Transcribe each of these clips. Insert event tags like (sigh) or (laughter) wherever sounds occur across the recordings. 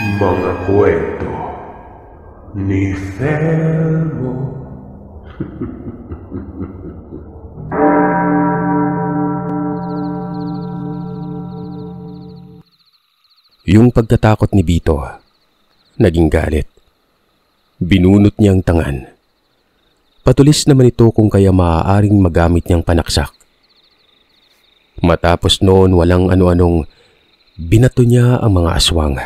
mga kwento ni Thelmo. yung pagkatakot ni Bito, naging galit. Binunot niya ang tangan. Patulis naman ito kung kaya maaaring magamit niyang panaksak. Matapos noon walang ano-anong binato niya ang mga aswang.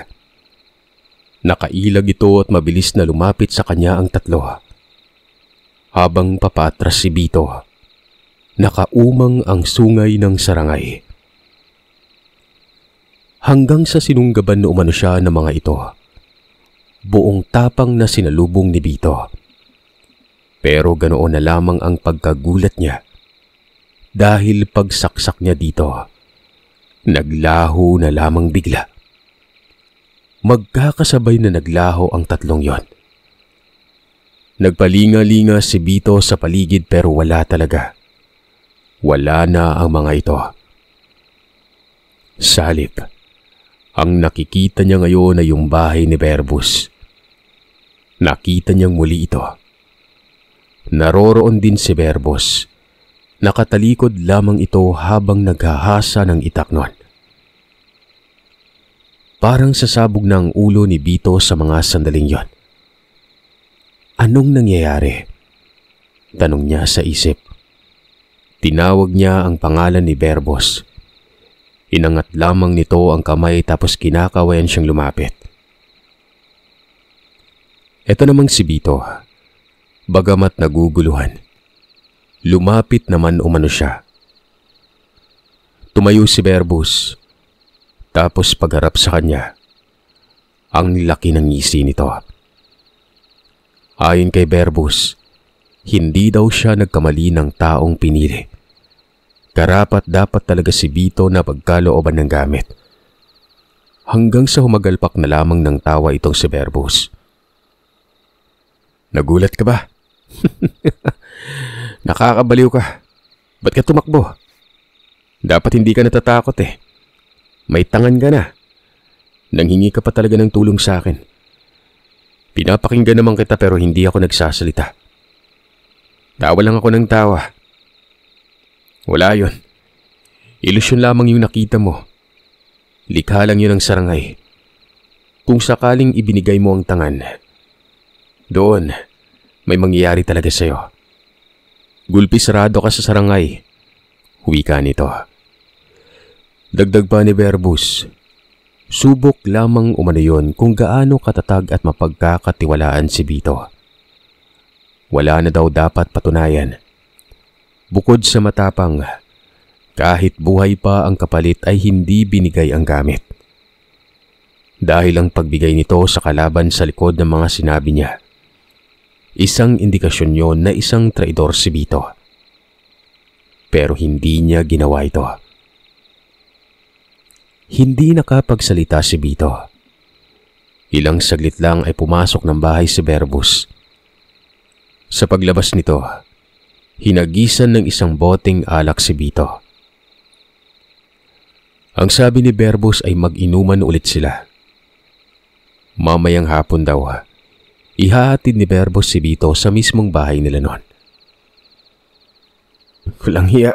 Nakailag ito at mabilis na lumapit sa kanya ang tatlo. Habang papatras si Bito, nakaumang ang sungay ng sarangay. Hanggang sa sinunggaban na umano siya ng mga ito, buong tapang na sinalubong ni Bito. Pero ganoon na lamang ang pagkagulat niya dahil pagsaksak niya dito, naglaho na lamang bigla magkakasabay na naglaho ang tatlong yon. Nagpalinga-linga si Bito sa paligid pero wala talaga. Wala na ang mga ito. Salip. Ang nakikita niya ngayon ay yung bahay ni Berbus. Nakita niyang muli ito. Naroroon din si Berbus. Nakatalikod lamang ito habang naghahasa ng itak nun. Parang sasabog na ang ulo ni Bito sa mga sandaling yon. Anong nangyayari? Tanong niya sa isip. Tinawag niya ang pangalan ni Berbos. Inangat lamang nito ang kamay tapos kinakawayan siyang lumapit. Ito namang si Bito. Bagamat naguguluhan. Lumapit naman umano siya. Tumayo si Berbos tapos pagharap sa kanya, ang laki ng ngisi nito. Ayon kay Berbus, hindi daw siya nagkamali ng taong pinili. Karapat dapat talaga si Vito na pagkalooban ng gamit. Hanggang sa humagalpak na lamang ng tawa itong si Berbus. Nagulat ka ba? (laughs) Nakakabaliw ka. Ba't ka tumakbo? Dapat hindi ka natatakot eh. May tangan ka na. Nanghingi ka pa talaga ng tulong sa akin. Pinapakinggan naman kita pero hindi ako nagsasalita. Tawa lang ako ng tawa. Wala yon. Ilusyon lamang yung nakita mo. Likha lang yun ang sarangay. Kung sakaling ibinigay mo ang tangan, doon, may mangyayari talaga sa'yo. Gulpi sarado ka sa sarangay. Huwi ka nito. Dagdag pa ni Verbus, subok lamang umanayon kung gaano katatag at mapagkakatiwalaan si Bito. Wala na daw dapat patunayan. Bukod sa matapang, kahit buhay pa ang kapalit ay hindi binigay ang gamit. Dahil ang pagbigay nito sa kalaban sa likod ng mga sinabi niya. Isang indikasyon yon na isang traidor si Bito. Pero hindi niya ginawa ito. Hindi nakapagsalita si Bito. Ilang saglit lang ay pumasok ng bahay si Berbus. Sa paglabas nito, hinagisan ng isang boteng alak si Bito. Ang sabi ni Berbus ay mag-inuman ulit sila. Mamayang hapon daw, ihahatid ni Berbos si Bito sa mismong bahay nila noon. Walang hiya.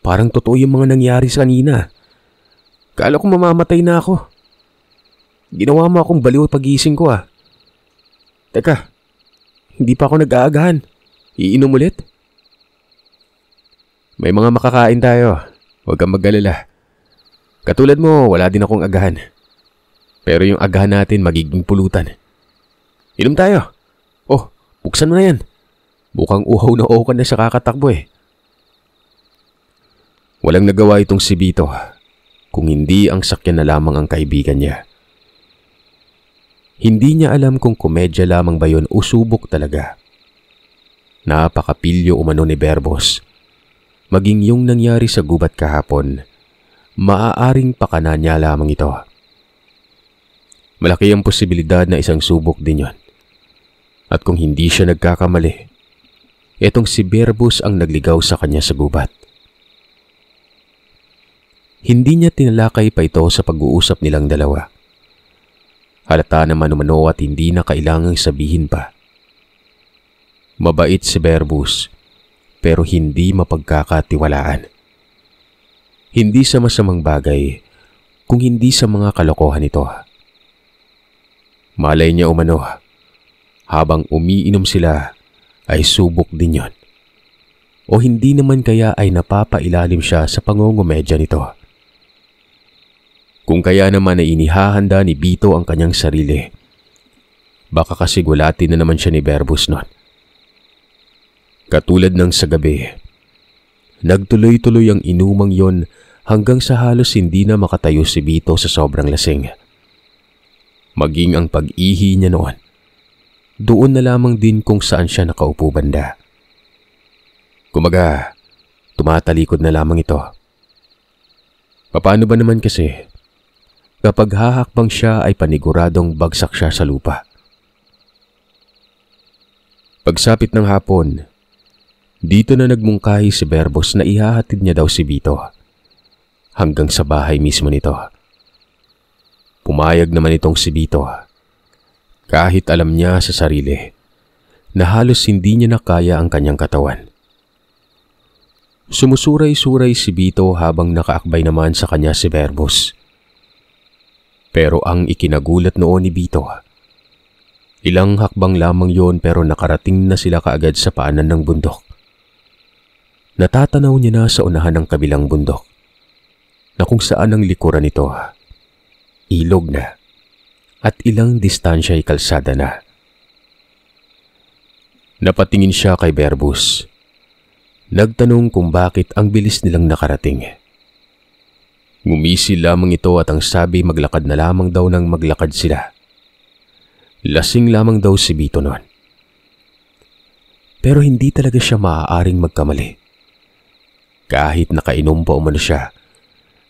Parang totoo yung mga nangyari sa kanina. Kala ko mamamatay na ako. Ginawa mo akong baliw pagising ko ah. Teka, hindi pa ako nag-aagahan. Iinom ulit? May mga makakain tayo. Huwag kang magalala. Katulad mo, wala din akong agahan. Pero yung agahan natin magiging pulutan. Inom tayo. Oh, buksan mo na yan. Bukang uhaw na uhaw ka na sa kakatakbo eh. Walang nagawa itong si Bito kung hindi ang sakyan na lamang ang kaibigan niya. Hindi niya alam kung komedya lamang ba yon o subok talaga. Napakapilyo umano ni Berbos. Maging yung nangyari sa gubat kahapon, maaaring pakana niya lamang ito. Malaki ang posibilidad na isang subok din yon. At kung hindi siya nagkakamali, etong si Berbos ang nagligaw sa kanya sa gubat. Hindi niya tinalakay pa ito sa pag-uusap nilang dalawa. Halata na manumano at hindi na kailangang sabihin pa. Mabait si Berbus pero hindi mapagkakatiwalaan. Hindi sa masamang bagay kung hindi sa mga kalokohan nito. Malay niya umano, habang umiinom sila ay subok din yon. O hindi naman kaya ay napapailalim siya sa pangungumedya nito. Kung kaya naman ay inihahanda ni Bito ang kanyang sarili. Baka kasi gulatin na naman siya ni Berbus noon. Katulad ng sa gabi, nagtuloy-tuloy ang inumang yon hanggang sa halos hindi na makatayo si Bito sa sobrang lasing. Maging ang pag-ihi niya noon, doon na lamang din kung saan siya nakaupo banda. Kumaga, tumatalikod na lamang ito. Paano ba naman kasi Kapag hahakbang siya ay paniguradong bagsak siya sa lupa. Pagsapit ng hapon, dito na nagmungkahi si Berbos na ihahatid niya daw si Bito. Hanggang sa bahay mismo nito. Pumayag naman itong si Bito. Kahit alam niya sa sarili na halos hindi niya nakaya ang kanyang katawan. Sumusuray-suray si Bito habang nakaakbay naman sa kanya si Berbos. Pero ang ikinagulat noon ni Bito, ilang hakbang lamang yon pero nakarating na sila kaagad sa paanan ng bundok. Natatanaw niya na sa unahan ng kabilang bundok na kung saan ang likuran nito. Ilog na at ilang distansya ay kalsada na. Napatingin siya kay Berbus. Nagtanong kung bakit ang bilis nilang nakarating. Ngumisi lamang ito at ang sabi maglakad na lamang daw nang maglakad sila. Lasing lamang daw si Bito noon. Pero hindi talaga siya maaaring magkamali. Kahit nakainom pa umano siya,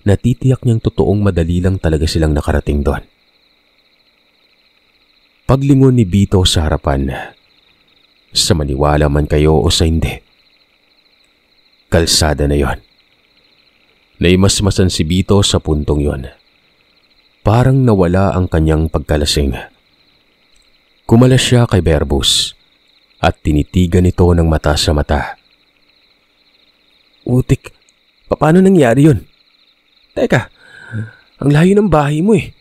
natitiyak niyang totoong madali lang talaga silang nakarating doon. Paglingon ni Bito sa harapan, sa maniwala man kayo o sa hindi, kalsada na yon na imasmasan si Bito sa puntong yon. Parang nawala ang kanyang pagkalasing. Kumalas siya kay Berbus at tinitigan ito ng mata sa mata. Utik, paano nangyari yon? Teka, ang layo ng bahay mo eh.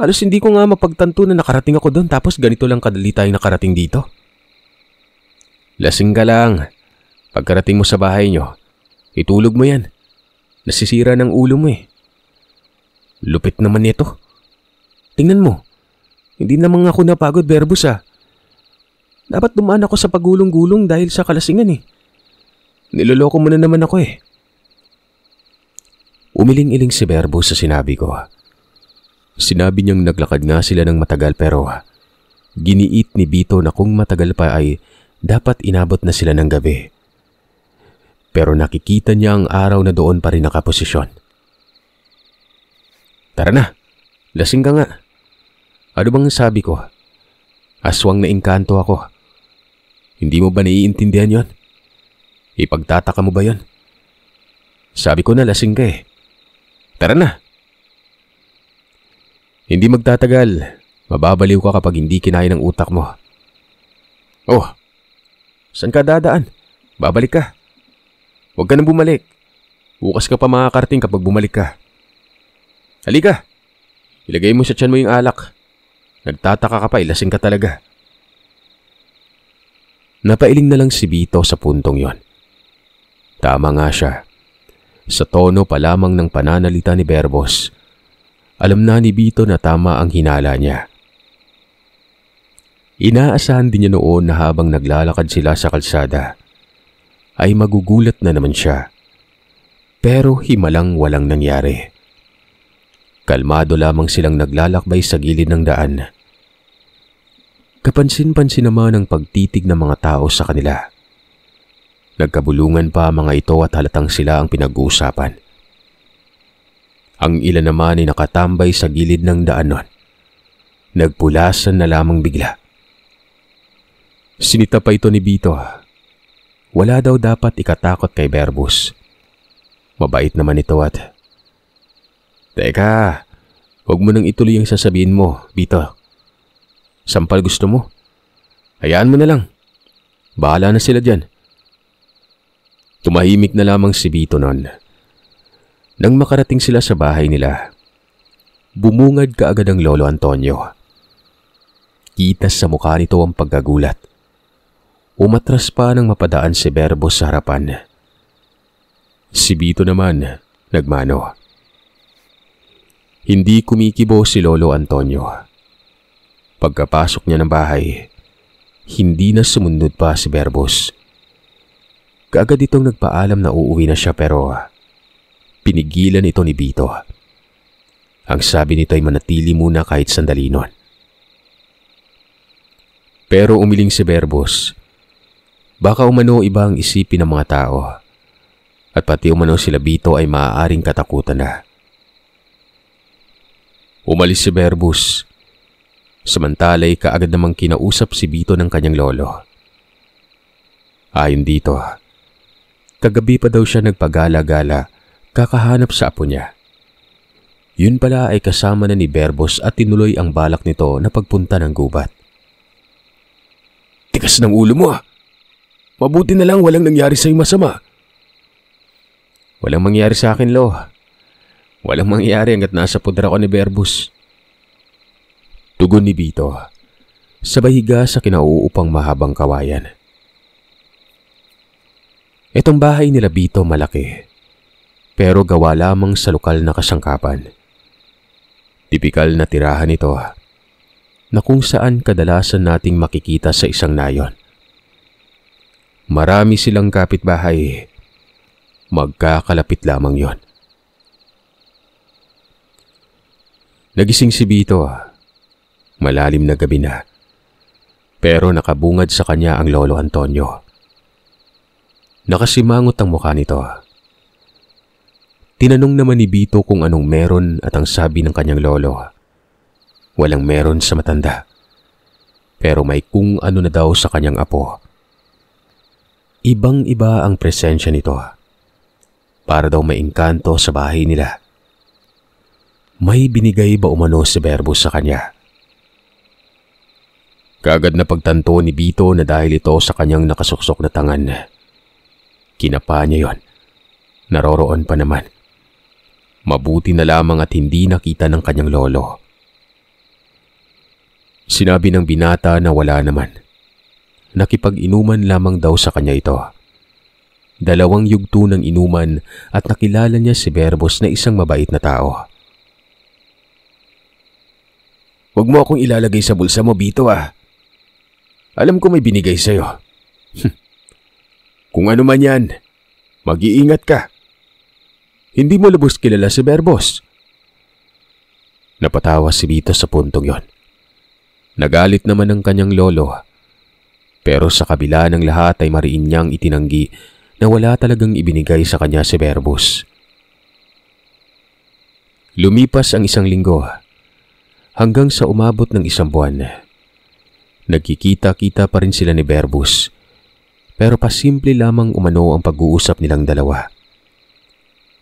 Alos hindi ko nga mapagtanto na nakarating ako doon tapos ganito lang kadali tayo nakarating dito. Lasing ka lang. Pagkarating mo sa bahay nyo, itulog mo yan. Nasisira ng ulo mo eh. Lupit naman nito. Tingnan mo. Hindi naman ako napagod, Berbus ah. Dapat dumaan ako sa pagulong-gulong dahil sa kalasingan eh. Niloloko mo na naman ako eh. Umiling-iling si Berbus sa sinabi ko. Sinabi niyang naglakad nga sila ng matagal pero giniit ni Bito na kung matagal pa ay dapat inabot na sila ng gabi pero nakikita niya ang araw na doon pa rin nakaposisyon. Tara na, lasing ka nga. Ano bang sabi ko? Aswang na inkanto ako. Hindi mo ba naiintindihan yon? Ipagtataka mo ba yon? Sabi ko na lasing ka eh. Tara na! Hindi magtatagal. Mababaliw ka kapag hindi kinain ng utak mo. Oh, saan ka dadaan? Babalik ka. Huwag ka nang bumalik. Bukas ka pa karting kapag bumalik ka. Halika! Ilagay mo sa tiyan mo yung alak. Nagtataka ka pa, ilasing ka talaga. Napailing na lang si Bito sa puntong yon. Tama nga siya. Sa tono pa lamang ng pananalita ni Berbos, alam na ni Bito na tama ang hinala niya. Inaasahan din niya noon na habang naglalakad sila sa kalsada, ay magugulat na naman siya. Pero himalang walang nangyari. Kalmado lamang silang naglalakbay sa gilid ng daan. Kapansin-pansin naman ang pagtitig ng mga tao sa kanila. Nagkabulungan pa mga ito at halatang sila ang pinag-uusapan. Ang ilan naman ay nakatambay sa gilid ng daan nun. Nagpulasan na lamang bigla. Sinita pa ito ni Bito wala daw dapat ikatakot kay Berbus. Mabait naman ito at... Teka, huwag mo nang ituloy ang sasabihin mo, Bito. Sampal gusto mo? Hayaan mo na lang. Bahala na sila dyan. Tumahimik na lamang si Bito noon. Nang makarating sila sa bahay nila, bumungad kaagad ang Lolo Antonio. Kita sa mukha nito ang pagkagulat. Umatras pa nang mapadaan si Berbo sa harapan. Si Bito naman, nagmano. Hindi kumikibo si Lolo Antonio. Pagkapasok niya ng bahay, hindi na sumundod pa si Berbos. Kaagad itong nagpaalam na uuwi na siya pero pinigilan ito ni Bito. Ang sabi nito ay manatili muna kahit sandali nun. Pero umiling si Berbos Baka umano ibang isipin ng mga tao. At pati umano sila Bito ay maaaring katakutan na. Umalis si Berbus. Samantalay kaagad namang kinausap si Bito ng kanyang lolo. Ayon dito, kagabi pa daw siya nagpagala-gala kakahanap sa apo niya. Yun pala ay kasama na ni Berbos at tinuloy ang balak nito na pagpunta ng gubat. Tigas ng ulo mo ah! Mabuti na lang walang nangyari sa'yo masama. Walang mangyari sa akin, Lo. Walang mangyari hanggat nasa pudra ko ni Verbus. Tugon ni Bito. Sabay higa sa kinauupang mahabang kawayan. Itong bahay nila Bito malaki. Pero gawa lamang sa lokal na kasangkapan. Tipikal na tirahan ito na kung saan kadalasan nating makikita sa isang nayon. Marami silang kapitbahay. Magkakalapit lamang yon. Nagising si Bito. Malalim na gabi na. Pero nakabungad sa kanya ang Lolo Antonio. Nakasimangot ang mukha nito. Tinanong naman ni Bito kung anong meron at ang sabi ng kanyang lolo. Walang meron sa matanda. Pero may kung ano na daw sa kanyang apo. Ibang-iba ang presensya nito. Ah. Para daw maingkanto sa bahay nila. May binigay ba umano si Berbo sa kanya? Kagad na pagtanto ni Bito na dahil ito sa kanyang nakasuksok na tangan. Kinapa niya yon. Naroroon pa naman. Mabuti na lamang at hindi nakita ng kanyang lolo. Sinabi ng binata na wala naman nakipag-inuman lamang daw sa kanya ito. Dalawang yugto ng inuman at nakilala niya si Berbos na isang mabait na tao. Huwag mo akong ilalagay sa bulsa mo, Bito ah. Alam ko may binigay sa'yo. Hm. Kung ano man yan, mag-iingat ka. Hindi mo lubos kilala si Berbos. Napatawa si Bito sa puntong yon. Nagalit naman ang kanyang lolo pero sa kabila ng lahat ay mariin niyang itinanggi na wala talagang ibinigay sa kanya si Verbus. Lumipas ang isang linggo hanggang sa umabot ng isang buwan. Nagkikita-kita pa rin sila ni Verbus pero pasimple lamang umano ang pag-uusap nilang dalawa.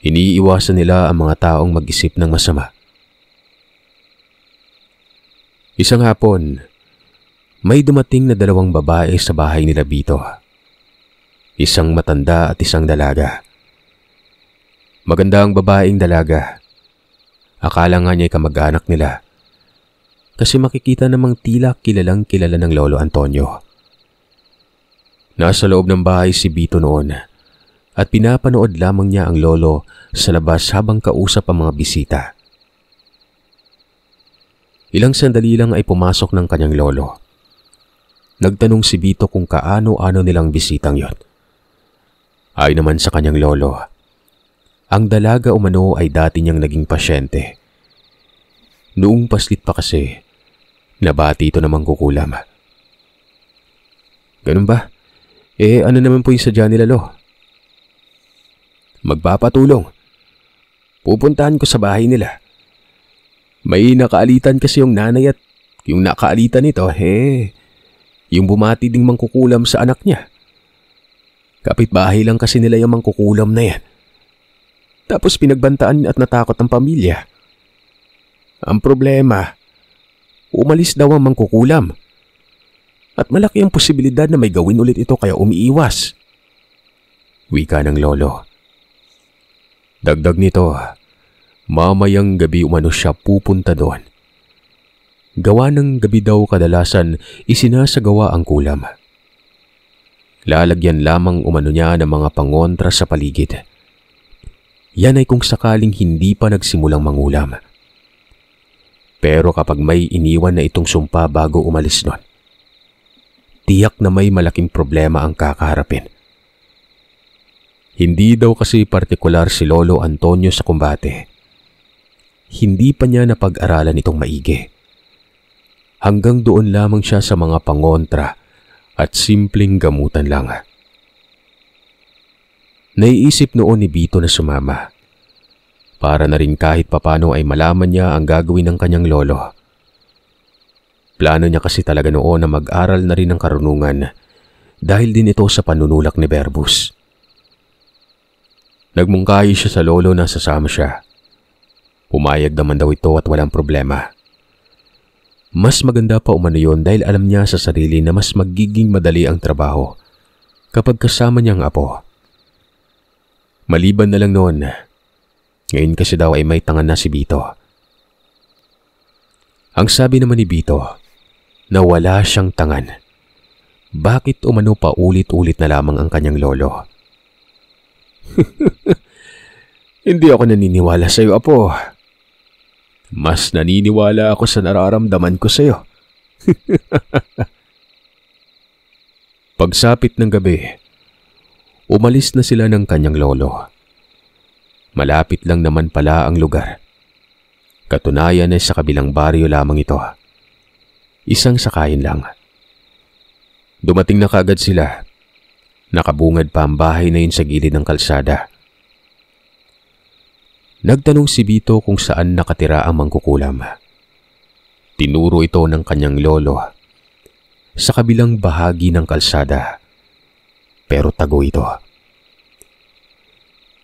Iniiwasan nila ang mga taong mag-isip ng masama. Isang hapon, may dumating na dalawang babae sa bahay nila Bito. Isang matanda at isang dalaga. Maganda ang babaeng dalaga. Akala nga niya'y kamag-anak nila. Kasi makikita namang tila kilalang kilala ng Lolo Antonio. Nasa loob ng bahay si Bito noon at pinapanood lamang niya ang lolo sa labas habang kausap ang mga bisita. Ilang sandali lang ay pumasok ng kanyang lolo nagtanong si Bito kung kaano-ano nilang bisitang yon. Ay naman sa kanyang lolo, ang dalaga umano ay dati niyang naging pasyente. Noong paslit pa kasi, nabati ito namang kukulam. Ganun ba? Eh ano naman po yung sadya nila lo? Magpapatulong. Pupuntahan ko sa bahay nila. May nakaalitan kasi yung nanay at yung nakaalitan nito, eh, yung bumati ding mangkukulam sa anak niya. Kapitbahay lang kasi nila yung mangkukulam na yan. Tapos pinagbantaan at natakot ang pamilya. Ang problema, umalis daw ang mangkukulam. At malaki ang posibilidad na may gawin ulit ito kaya umiiwas. Wika ng lolo. Dagdag nito, mamayang gabi umano siya pupunta doon gawa ng gabi daw kadalasan isinasagawa ang kulam. Lalagyan lamang umano niya ng mga pangontra sa paligid. Yan ay kung sakaling hindi pa nagsimulang mangulam. Pero kapag may iniwan na itong sumpa bago umalis nun, tiyak na may malaking problema ang kakaharapin. Hindi daw kasi partikular si Lolo Antonio sa kumbate. Hindi pa niya napag-aralan itong maigi hanggang doon lamang siya sa mga pangontra at simpleng gamutan lang. Naiisip noon ni Bito na sumama. Para na rin kahit papano ay malaman niya ang gagawin ng kanyang lolo. Plano niya kasi talaga noon na mag-aral na rin ng karunungan dahil din ito sa panunulak ni Berbus. Nagmungkahi siya sa lolo na sasama siya. Pumayag naman daw ito at walang problema. Mas maganda pa umano yon dahil alam niya sa sarili na mas magiging madali ang trabaho kapag kasama niya ang apo. Maliban na lang noon, ngayon kasi daw ay may tangan na si Bito. Ang sabi naman ni Bito na wala siyang tangan. Bakit umano pa ulit-ulit na lamang ang kanyang lolo? (laughs) Hindi ako naniniwala sa iyo, Apo. Mas naniniwala ako sa nararamdaman ko sa'yo. (laughs) Pagsapit ng gabi, umalis na sila ng kanyang lolo. Malapit lang naman pala ang lugar. Katunayan ay sa kabilang baryo lamang ito. Isang sakayin lang. Dumating na kagad sila. Nakabungad pa ang bahay na yun sa gilid ng kalsada. Nagtanong si Bito kung saan nakatira ang mangkukulam. Tinuro ito ng kanyang lolo sa kabilang bahagi ng kalsada. Pero tago ito.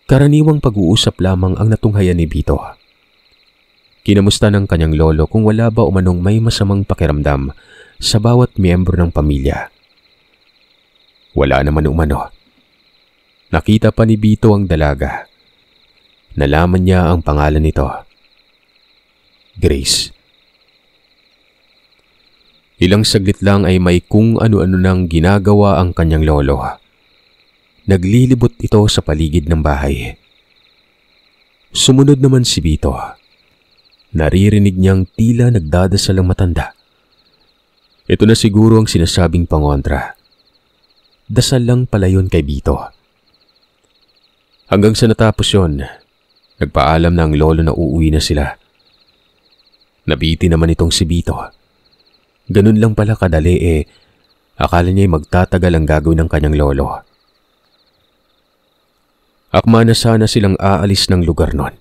Karaniwang pag-uusap lamang ang natunghayan ni Bito. Kinamusta ng kanyang lolo kung wala ba umanong may masamang pakiramdam sa bawat miyembro ng pamilya. Wala naman umano. Nakita pa ni Bito ang dalaga nalaman niya ang pangalan nito. Grace. Ilang saglit lang ay may kung ano-ano nang ginagawa ang kanyang lolo. Naglilibot ito sa paligid ng bahay. Sumunod naman si Vito. Naririnig niyang tila nagdadasal ang matanda. Ito na siguro ang sinasabing pangontra. Dasal lang pala yun kay Vito. Hanggang sa natapos yon, Nagpaalam ng lolo na uuwi na sila. Nabiti naman itong si Bito. Ganun lang pala kadali eh. Akala niya'y magtatagal ang gagawin ng kanyang lolo. Akma na sana silang aalis ng lugar nun.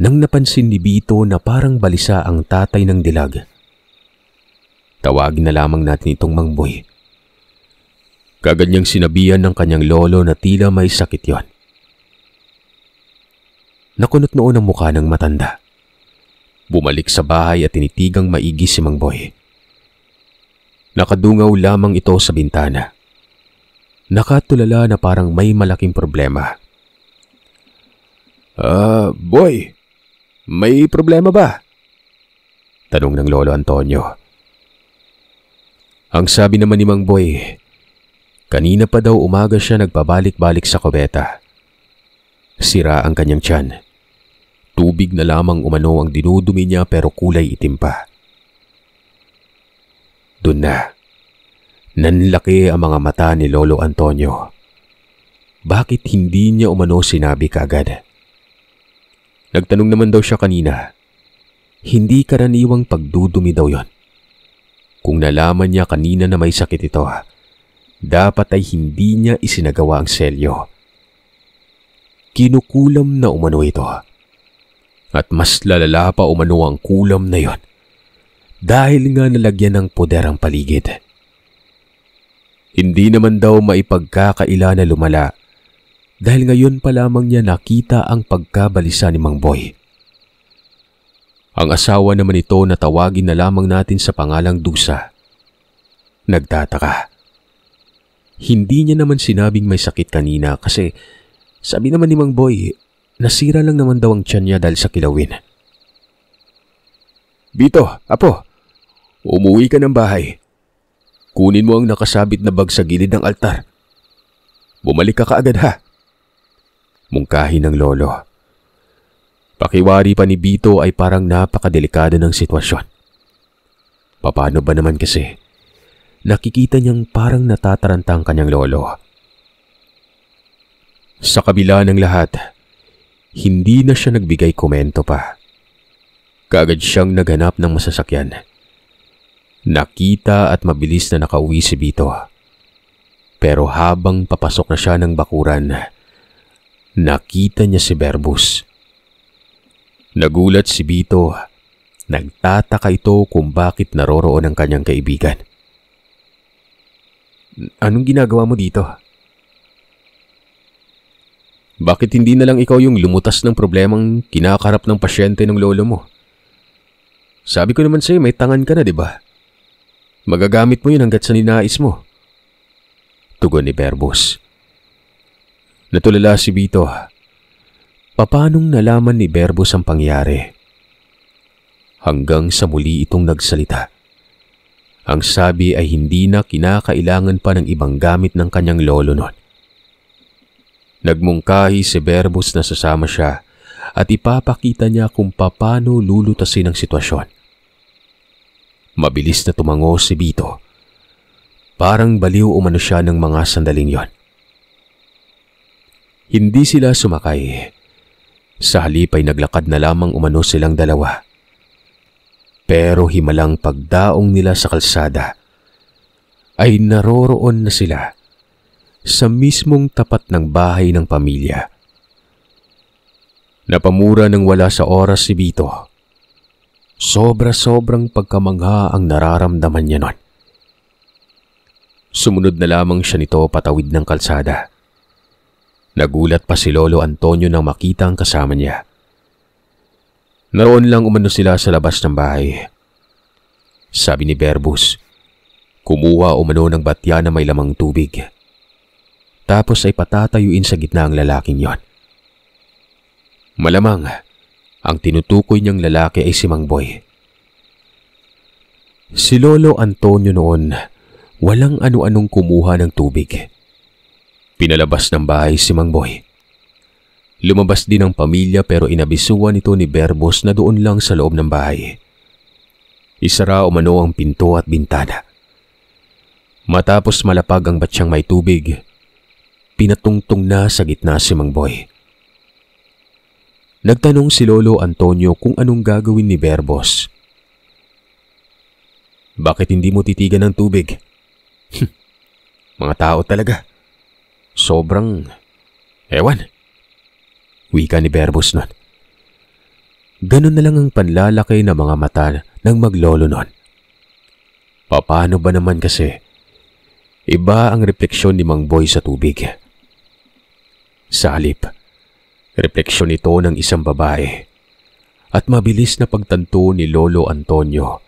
Nang napansin ni Bito na parang balisa ang tatay ng dilag. Tawagin na lamang natin itong mangboy. Boy. Kaganyang sinabihan ng kanyang lolo na tila may sakit yon. Nakunot noon ang mukha ng matanda. Bumalik sa bahay at tinitigang maigi si Mang Boy. Nakadungaw lamang ito sa bintana. Nakatulala na parang may malaking problema. Ah, uh, boy, may problema ba? Tanong ng Lolo Antonio. Ang sabi naman ni Mang Boy, kanina pa daw umaga siya nagpabalik-balik sa kubeta. Sira ang kanyang tiyan. Tubig na lamang umano ang dinudumi niya pero kulay itim pa. Doon na. Nanlaki ang mga mata ni Lolo Antonio. Bakit hindi niya umano sinabi kagad? Nagtanong naman daw siya kanina. Hindi karaniwang pagdudumi daw yon. Kung nalaman niya kanina na may sakit ito, dapat ay hindi niya isinagawa ang selyo. Kinukulam na umano ito. At mas lalala pa umano ang kulam na yon dahil nga nalagyan ng poder ang paligid. Hindi naman daw maipagkakaila na lumala dahil ngayon pa lamang niya nakita ang pagkabalisa ni Mang Boy. Ang asawa naman ito na tawagin na lamang natin sa pangalang Dusa. Nagtataka. Hindi niya naman sinabing may sakit kanina kasi sabi naman ni Mang Boy, Nasira lang naman daw ang tiyan niya dahil sa kilawin. Bito, apo, umuwi ka ng bahay. Kunin mo ang nakasabit na bag sa gilid ng altar. Bumalik ka kaagad ha. Mungkahi ng lolo. Pakiwari pa ni Bito ay parang napakadelikado ng sitwasyon. Paano ba naman kasi? Nakikita niyang parang natataranta ang kanyang lolo. Sa kabila ng lahat, hindi na siya nagbigay komento pa. Kagad siyang naghanap ng masasakyan. Nakita at mabilis na nakauwi si Bito. Pero habang papasok na siya ng bakuran, nakita niya si Berbus. Nagulat si Bito. Nagtataka ito kung bakit naroroon ang kanyang kaibigan. Anong ginagawa mo dito? Bakit hindi na lang ikaw yung lumutas ng problemang kinakarap ng pasyente ng lolo mo? Sabi ko naman sa'yo may tangan ka na, di ba? Magagamit mo yun hanggat sa ninais mo. Tugon ni Berbos. Natulala si Bito. Papanong nalaman ni Berbos ang pangyari? Hanggang sa muli itong nagsalita. Ang sabi ay hindi na kinakailangan pa ng ibang gamit ng kanyang lolo noon. Nagmungkahi si Berbus na sasama siya at ipapakita niya kung paano lulutasin ang sitwasyon. Mabilis na tumango si Bito. Parang baliw umano siya ng mga sandaling yon. Hindi sila sumakay. Sa halip ay naglakad na lamang umano silang dalawa. Pero himalang pagdaong nila sa kalsada ay naroroon na sila sa mismong tapat ng bahay ng pamilya. Napamura ng wala sa oras si Bito. Sobra-sobrang pagkamangha ang nararamdaman niya nun. Sumunod na lamang siya nito patawid ng kalsada. Nagulat pa si Lolo Antonio nang makita ang kasama niya. Naroon lang umano sila sa labas ng bahay. Sabi ni Verbus, kumuha umano ng batya na may lamang tubig. Tapos ay patatayuin sa gitna ang lalaking yon. Malamang, ang tinutukoy niyang lalaki ay si Mang Boy. Si Lolo Antonio noon, walang ano-anong kumuha ng tubig. Pinalabas ng bahay si Mang Boy. Lumabas din ang pamilya pero inabisuan ito ni Berbos na doon lang sa loob ng bahay. Isara umano ang pinto at bintana. Matapos malapag ang batsyang may tubig, Pinatungtong na sa gitna si Mang Boy. Nagtanong si Lolo Antonio kung anong gagawin ni Berbos. Bakit hindi mo titigan ng tubig? Hm, mga tao talaga. Sobrang... Ewan. Wika ni Berbos nun. Ganun na lang ang panlalaki ng mga mata ng maglolo nun. Paano ba naman kasi? Iba ang refleksyon ni Mang Boy sa tubig. Salip, halip. Refleksyon ito ng isang babae at mabilis na pagtanto ni Lolo Antonio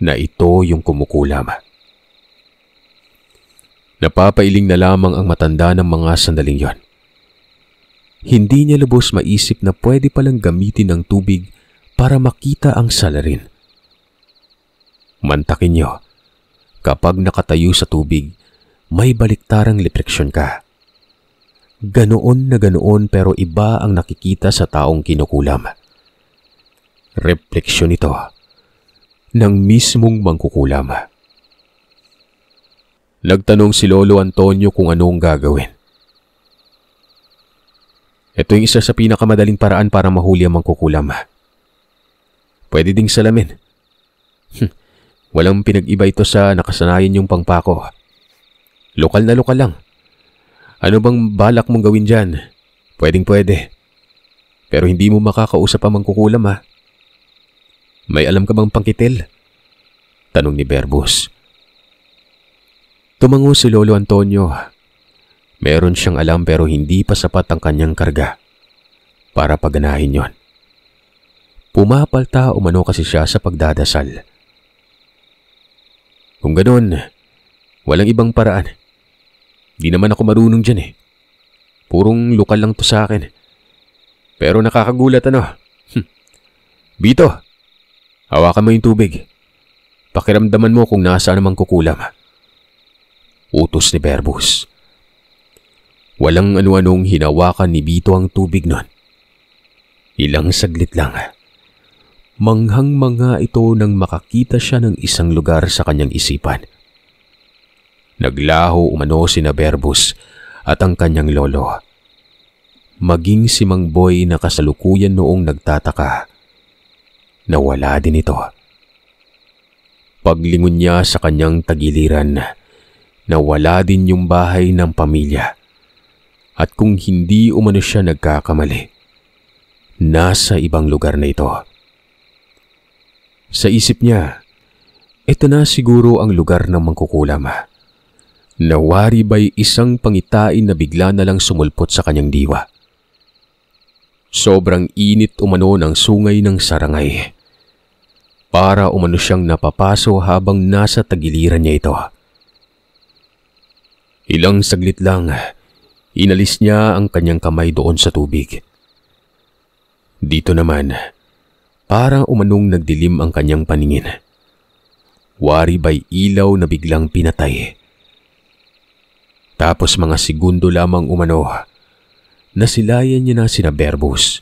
na ito yung kumukulam. Napapailing na lamang ang matanda ng mga sandaling yon. Hindi niya lubos maisip na pwede palang gamitin ang tubig para makita ang salarin. Mantakin niyo, kapag nakatayo sa tubig, may baliktarang lepreksyon ka. Ganoon na ganoon pero iba ang nakikita sa taong kinukulam. Refleksyon ito ng mismong mangkukulam. Nagtanong si Lolo Antonio kung anong gagawin. Ito yung isa sa pinakamadaling paraan para mahuli ang mangkukulam. Pwede ding salamin. Hmm, walang pinag-iba ito sa nakasanayan yung pangpako. Lokal na lokal lang. Ano bang balak mong gawin dyan? Pwedeng pwede. Pero hindi mo makakausap ang mangkukulam ha. May alam ka bang pangkitil? Tanong ni Berbus. Tumango si Lolo Antonio. Meron siyang alam pero hindi pa sapat ang kanyang karga para paganahin yon. Pumapalta umano kasi siya sa pagdadasal. Kung ganun, walang ibang paraan hindi naman ako marunong dyan eh. Purong lokal lang to sa akin. Eh. Pero nakakagulat ano. Hm. Bito, hawakan mo yung tubig. Pakiramdaman mo kung nasaan namang kukulam. Utos ni Berbus. Walang ano-anong hinawakan ni Bito ang tubig nun. Ilang saglit lang. Manghang-manga ito nang makakita siya ng isang lugar sa kanyang isipan. Naglaho umano si na Berbus at ang kanyang lolo. Maging si Mang Boy na kasalukuyan noong nagtataka, nawala din ito. Paglingon niya sa kanyang tagiliran, nawala din yung bahay ng pamilya. At kung hindi umano siya nagkakamali, nasa ibang lugar na ito. Sa isip niya, ito na siguro ang lugar ng mangkukulam. Nawari ba'y isang pangitain na bigla na lang sumulpot sa kanyang diwa? Sobrang init umano ng sungay ng sarangay. Para umano siyang napapaso habang nasa tagiliran niya ito. Ilang saglit lang, inalis niya ang kanyang kamay doon sa tubig. Dito naman, parang umanong nagdilim ang kanyang paningin. Wari ba'y ilaw na biglang pinatay? Pinatay tapos mga segundo lamang umano, nasilayan niya na si Berbus.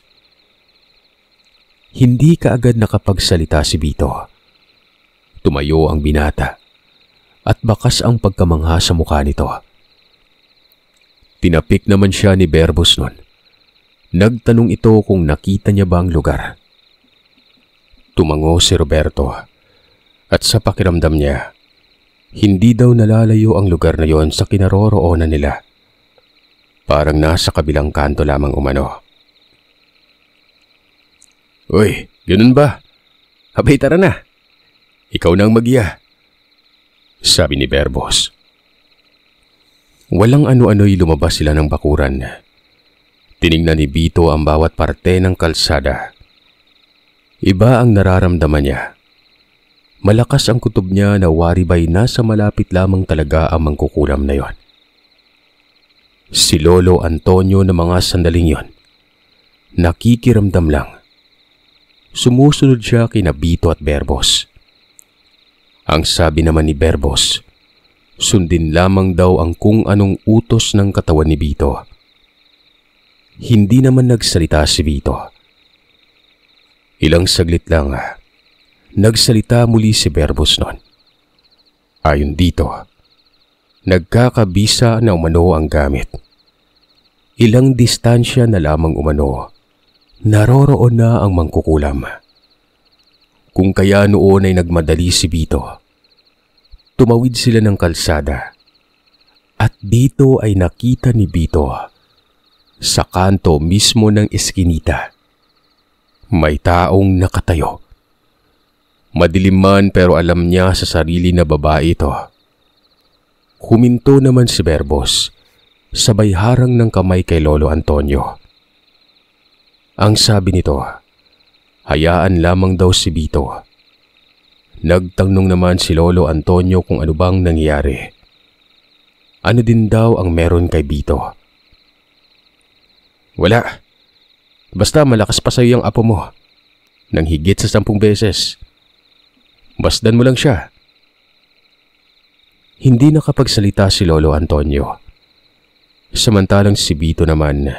Hindi kaagad nakapagsalita si Bito. Tumayo ang binata at bakas ang pagkamangha sa mukha nito. Tinapik naman siya ni Berbus nun. Nagtanong ito kung nakita niya ba ang lugar. Tumango si Roberto at sa pakiramdam niya, hindi daw nalalayo ang lugar na yon sa kinaroroonan nila. Parang nasa kabilang kanto lamang umano. Uy, ganun ba? Abay tara na. Ikaw na ang magiya. Sabi ni Berbos. Walang ano-ano'y lumabas sila ng bakuran. Tiningnan ni Bito ang bawat parte ng kalsada. Iba ang nararamdaman niya. Malakas ang kutob niya na waribay nasa malapit lamang talaga ang mangkukulam na yon. Si Lolo Antonio na mga sandaling yon. Nakikiramdam lang. Sumusunod siya kina Bito at Berbos. Ang sabi naman ni Berbos, sundin lamang daw ang kung anong utos ng katawan ni Bito. Hindi naman nagsalita si Bito. Ilang saglit lang ah Nagsalita muli si Verbos noon. Ayon dito, nagkakabisa na umano ang gamit. Ilang distansya na lamang umano, naroroon na ang mangkukulam. Kung kaya noon ay nagmadali si Bito, tumawid sila ng kalsada at dito ay nakita ni Bito sa kanto mismo ng eskinita. May taong nakatayo. Madilim man pero alam niya sa sarili na babae ito. Huminto naman si Berbos, sabay harang ng kamay kay Lolo Antonio. Ang sabi nito, hayaan lamang daw si Bito. Nagtanong naman si Lolo Antonio kung ano bang nangyari. Ano din daw ang meron kay Bito? Wala. Basta malakas pa sa'yo ang apo mo. Nang higit sa sampung beses. Masdan mo lang siya. Hindi nakapagsalita si Lolo Antonio. Samantalang si Bito naman,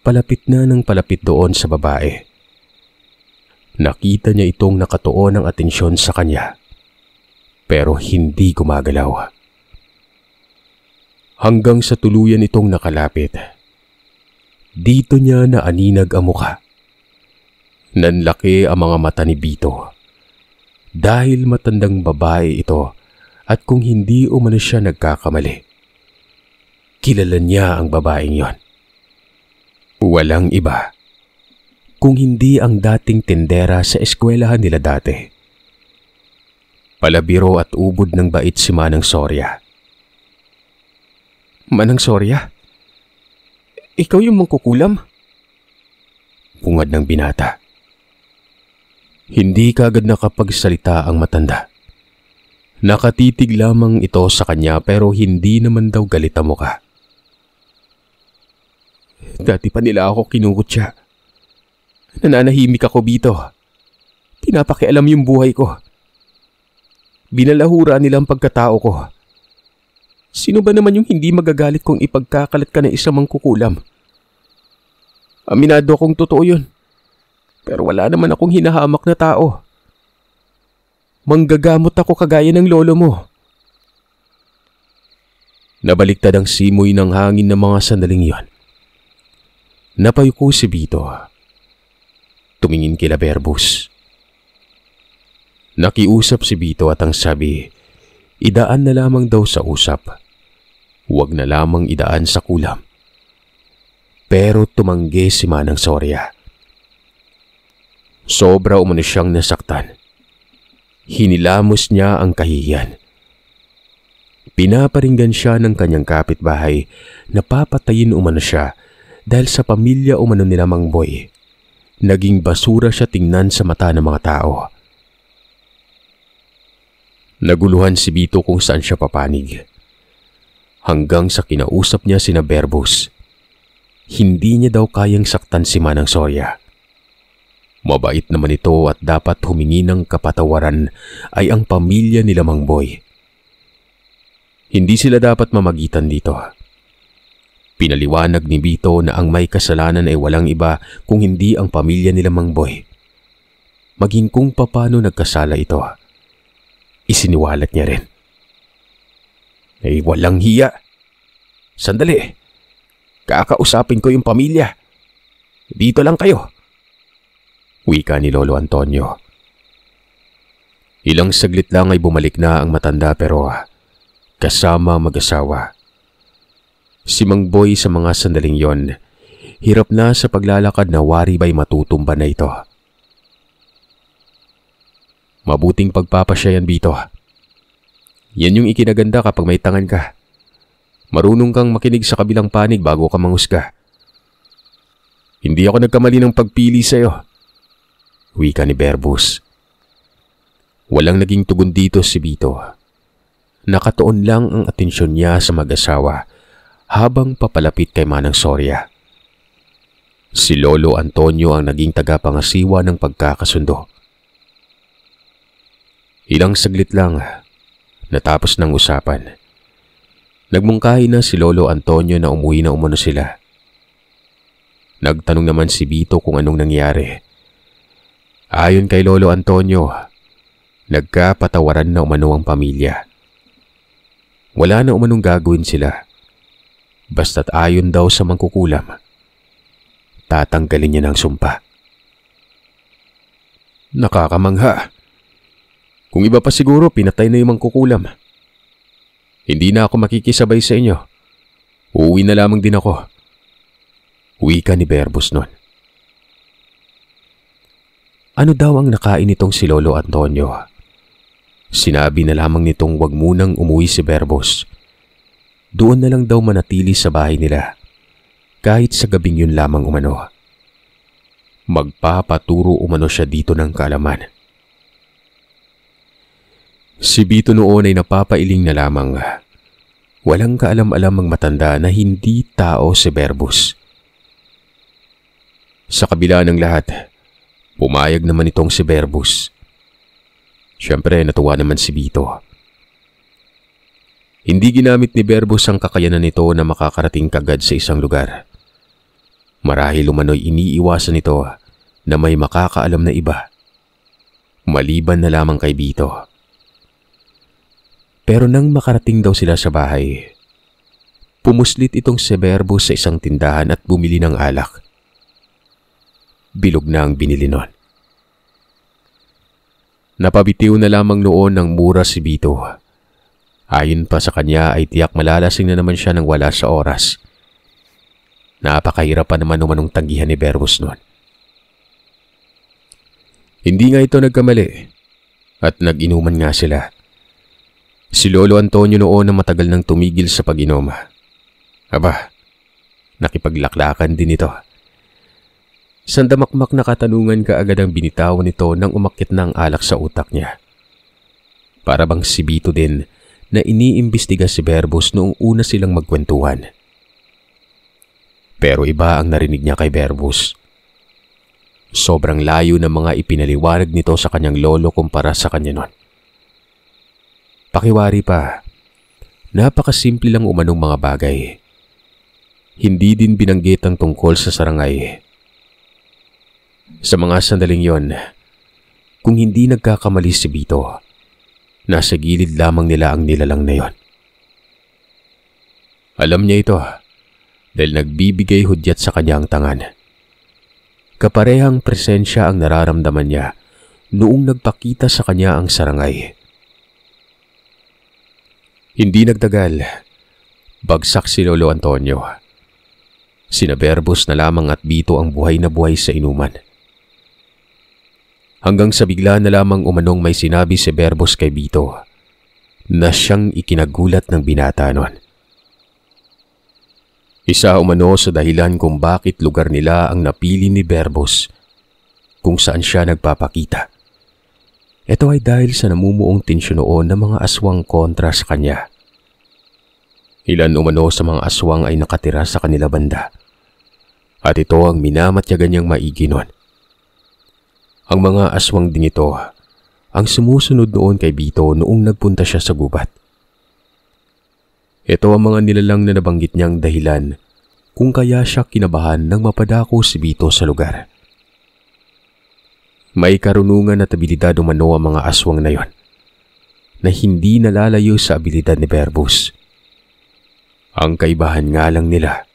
palapit na ng palapit doon sa babae. Nakita niya itong nakatuon ng atensyon sa kanya. Pero hindi gumagalaw. Hanggang sa tuluyan itong nakalapit. Dito niya naaninag ang mukha. Nanlaki ang mga mata ni Bito dahil matandang babae ito at kung hindi umano siya nagkakamali. Kilala niya ang babaeng yon. Walang iba. Kung hindi ang dating tindera sa eskwelahan nila dati. Palabiro at ubod ng bait si Manang Soria. Manang Soria? Ikaw yung mangkukulam? Pungad ng binata. Hindi kagad nakapagsalita ang matanda. Nakatitig lamang ito sa kanya pero hindi naman daw galit ang mukha. Dati pa nila ako kinukutya. Nananahimik ako dito. Pinapakialam yung buhay ko. Binalahura nila ang pagkatao ko. Sino ba naman yung hindi magagalit kung ipagkakalat ka na isang mangkukulam? Aminado kong totoo yun. Pero wala naman akong hinahamak na tao. Manggagamot ako kagaya ng lolo mo. Nabaliktad ang simoy ng hangin ng mga sandaling yon. Napayuko si Bito. Tumingin kila Berbus. Nakiusap si Bito at ang sabi, idaan na lamang daw sa usap. Huwag na lamang idaan sa kulam. Pero tumanggi si Manang Soria. Sobra umano siyang nasaktan. Hinilamos niya ang kahihiyan. Pinaparinggan siya ng kanyang kapitbahay na papatayin umano siya dahil sa pamilya umano nila Mang Boy. Naging basura siya tingnan sa mata ng mga tao. Naguluhan si Bito kung saan siya papanig. Hanggang sa kinausap niya si Berbos. Hindi niya daw kayang saktan si Manang Soya. Mabait naman ito at dapat humingi ng kapatawaran ay ang pamilya ni Mang Boy. Hindi sila dapat mamagitan dito. Pinaliwanag ni Bito na ang may kasalanan ay walang iba kung hindi ang pamilya ni Mang Boy. Maging kung papano nagkasala ito, isiniwalat niya rin. Ay walang hiya. Sandali. Kakausapin ko yung pamilya. Dito lang kayo. Wika ni Lolo Antonio. Ilang saglit lang ay bumalik na ang matanda pero ah, kasama mag-asawa. Si Mang Boy sa mga sandaling yon, hirap na sa paglalakad na wari ba'y matutumba na ito. Mabuting pagpapasya yan, Bito. Yan yung ikinaganda kapag may tangan ka. Marunong kang makinig sa kabilang panig bago ka mangusga. Hindi ako nagkamali ng pagpili sa'yo wika ni Berbus. Walang naging tugon dito si Bito. Nakatuon lang ang atensyon niya sa mag-asawa habang papalapit kay Manang Soria. Si Lolo Antonio ang naging tagapangasiwa ng pagkakasundo. Ilang saglit lang natapos ng usapan. Nagmungkahi na si Lolo Antonio na umuwi na umano sila. Nagtanong naman si Bito kung anong nangyari Ayon kay Lolo Antonio, nagkapatawaran na umano ang pamilya. Wala na umanong gagawin sila. Basta't ayon daw sa mangkukulam, tatanggalin niya ng sumpa. Nakakamangha. Kung iba pa siguro, pinatay na yung mangkukulam. Hindi na ako makikisabay sa inyo. Uuwi na lamang din ako. Uwi ka ni Berbos nun. Ano daw ang nakain itong si Lolo Antonio? Sinabi na lamang nitong wag munang umuwi si Berbos. Doon na lang daw manatili sa bahay nila. Kahit sa gabing yun lamang umano. Magpapaturo umano siya dito ng kalaman. Si Bito noon ay napapailing na lamang. Walang kaalam-alam ang matanda na hindi tao si Berbos. Sa kabila ng lahat, Pumayag naman itong si Berbus. Siyempre, natuwa naman si Bito. Hindi ginamit ni Berbus ang kakayanan nito na makakarating kagad sa isang lugar. Marahil umano'y iniiwasan nito na may makakaalam na iba. Maliban na lamang kay Bito. Pero nang makarating daw sila sa bahay, pumuslit itong si Berbus sa isang tindahan at bumili ng alak bilog na ang binili nun. Napabitiw na lamang noon ng mura si Bito. Ayon pa sa kanya ay tiyak malalasing na naman siya nang wala sa oras. Napakahirap pa naman umanong tanggihan ni Berbos noon. Hindi nga ito nagkamali at nag-inuman nga sila. Si Lolo Antonio noon na matagal nang tumigil sa pag-inom. Aba, nakipaglaklakan din ito. Isang damakmak na katanungan ka agad ang binitawan nito nang umakit ng alak sa utak niya. Para bang sibito din na iniimbestiga si Berbos noong una silang magkwentuhan. Pero iba ang narinig niya kay Berbos. Sobrang layo ng mga ipinaliwanag nito sa kanyang lolo kumpara sa kanya nun. Pakiwari pa, napakasimple lang umanong mga bagay. Hindi din binanggit ang tungkol sa sarangay sa mga sandaling yon, kung hindi nagkakamali si Bito, nasa gilid lamang nila ang nilalang na yon. Alam niya ito dahil nagbibigay hudyat sa kanya tangan. Kaparehang presensya ang nararamdaman niya noong nagpakita sa kanya ang sarangay. Hindi nagtagal, bagsak si Lolo Antonio. Sina Sinaberbos na lamang at bito ang buhay na buhay sa inuman. Hanggang sa bigla na lamang umanong may sinabi si Berbos kay Bito na siyang ikinagulat ng binata nun. Isa umano sa dahilan kung bakit lugar nila ang napili ni Berbos kung saan siya nagpapakita. Ito ay dahil sa namumuong tensyon noon ng mga aswang kontra sa kanya. Ilan umano sa mga aswang ay nakatira sa kanila banda. At ito ang minamatyagan niyang maigi nun. Ang mga aswang din ito ang sumusunod noon kay Bito noong nagpunta siya sa gubat. Ito ang mga nilalang na nabanggit niyang dahilan kung kaya siya kinabahan nang mapadako si Bito sa lugar. May karunungan at abilidad umano ang mga aswang na yon na hindi nalalayo sa abilidad ni Verbus. Ang kaibahan nga lang nila,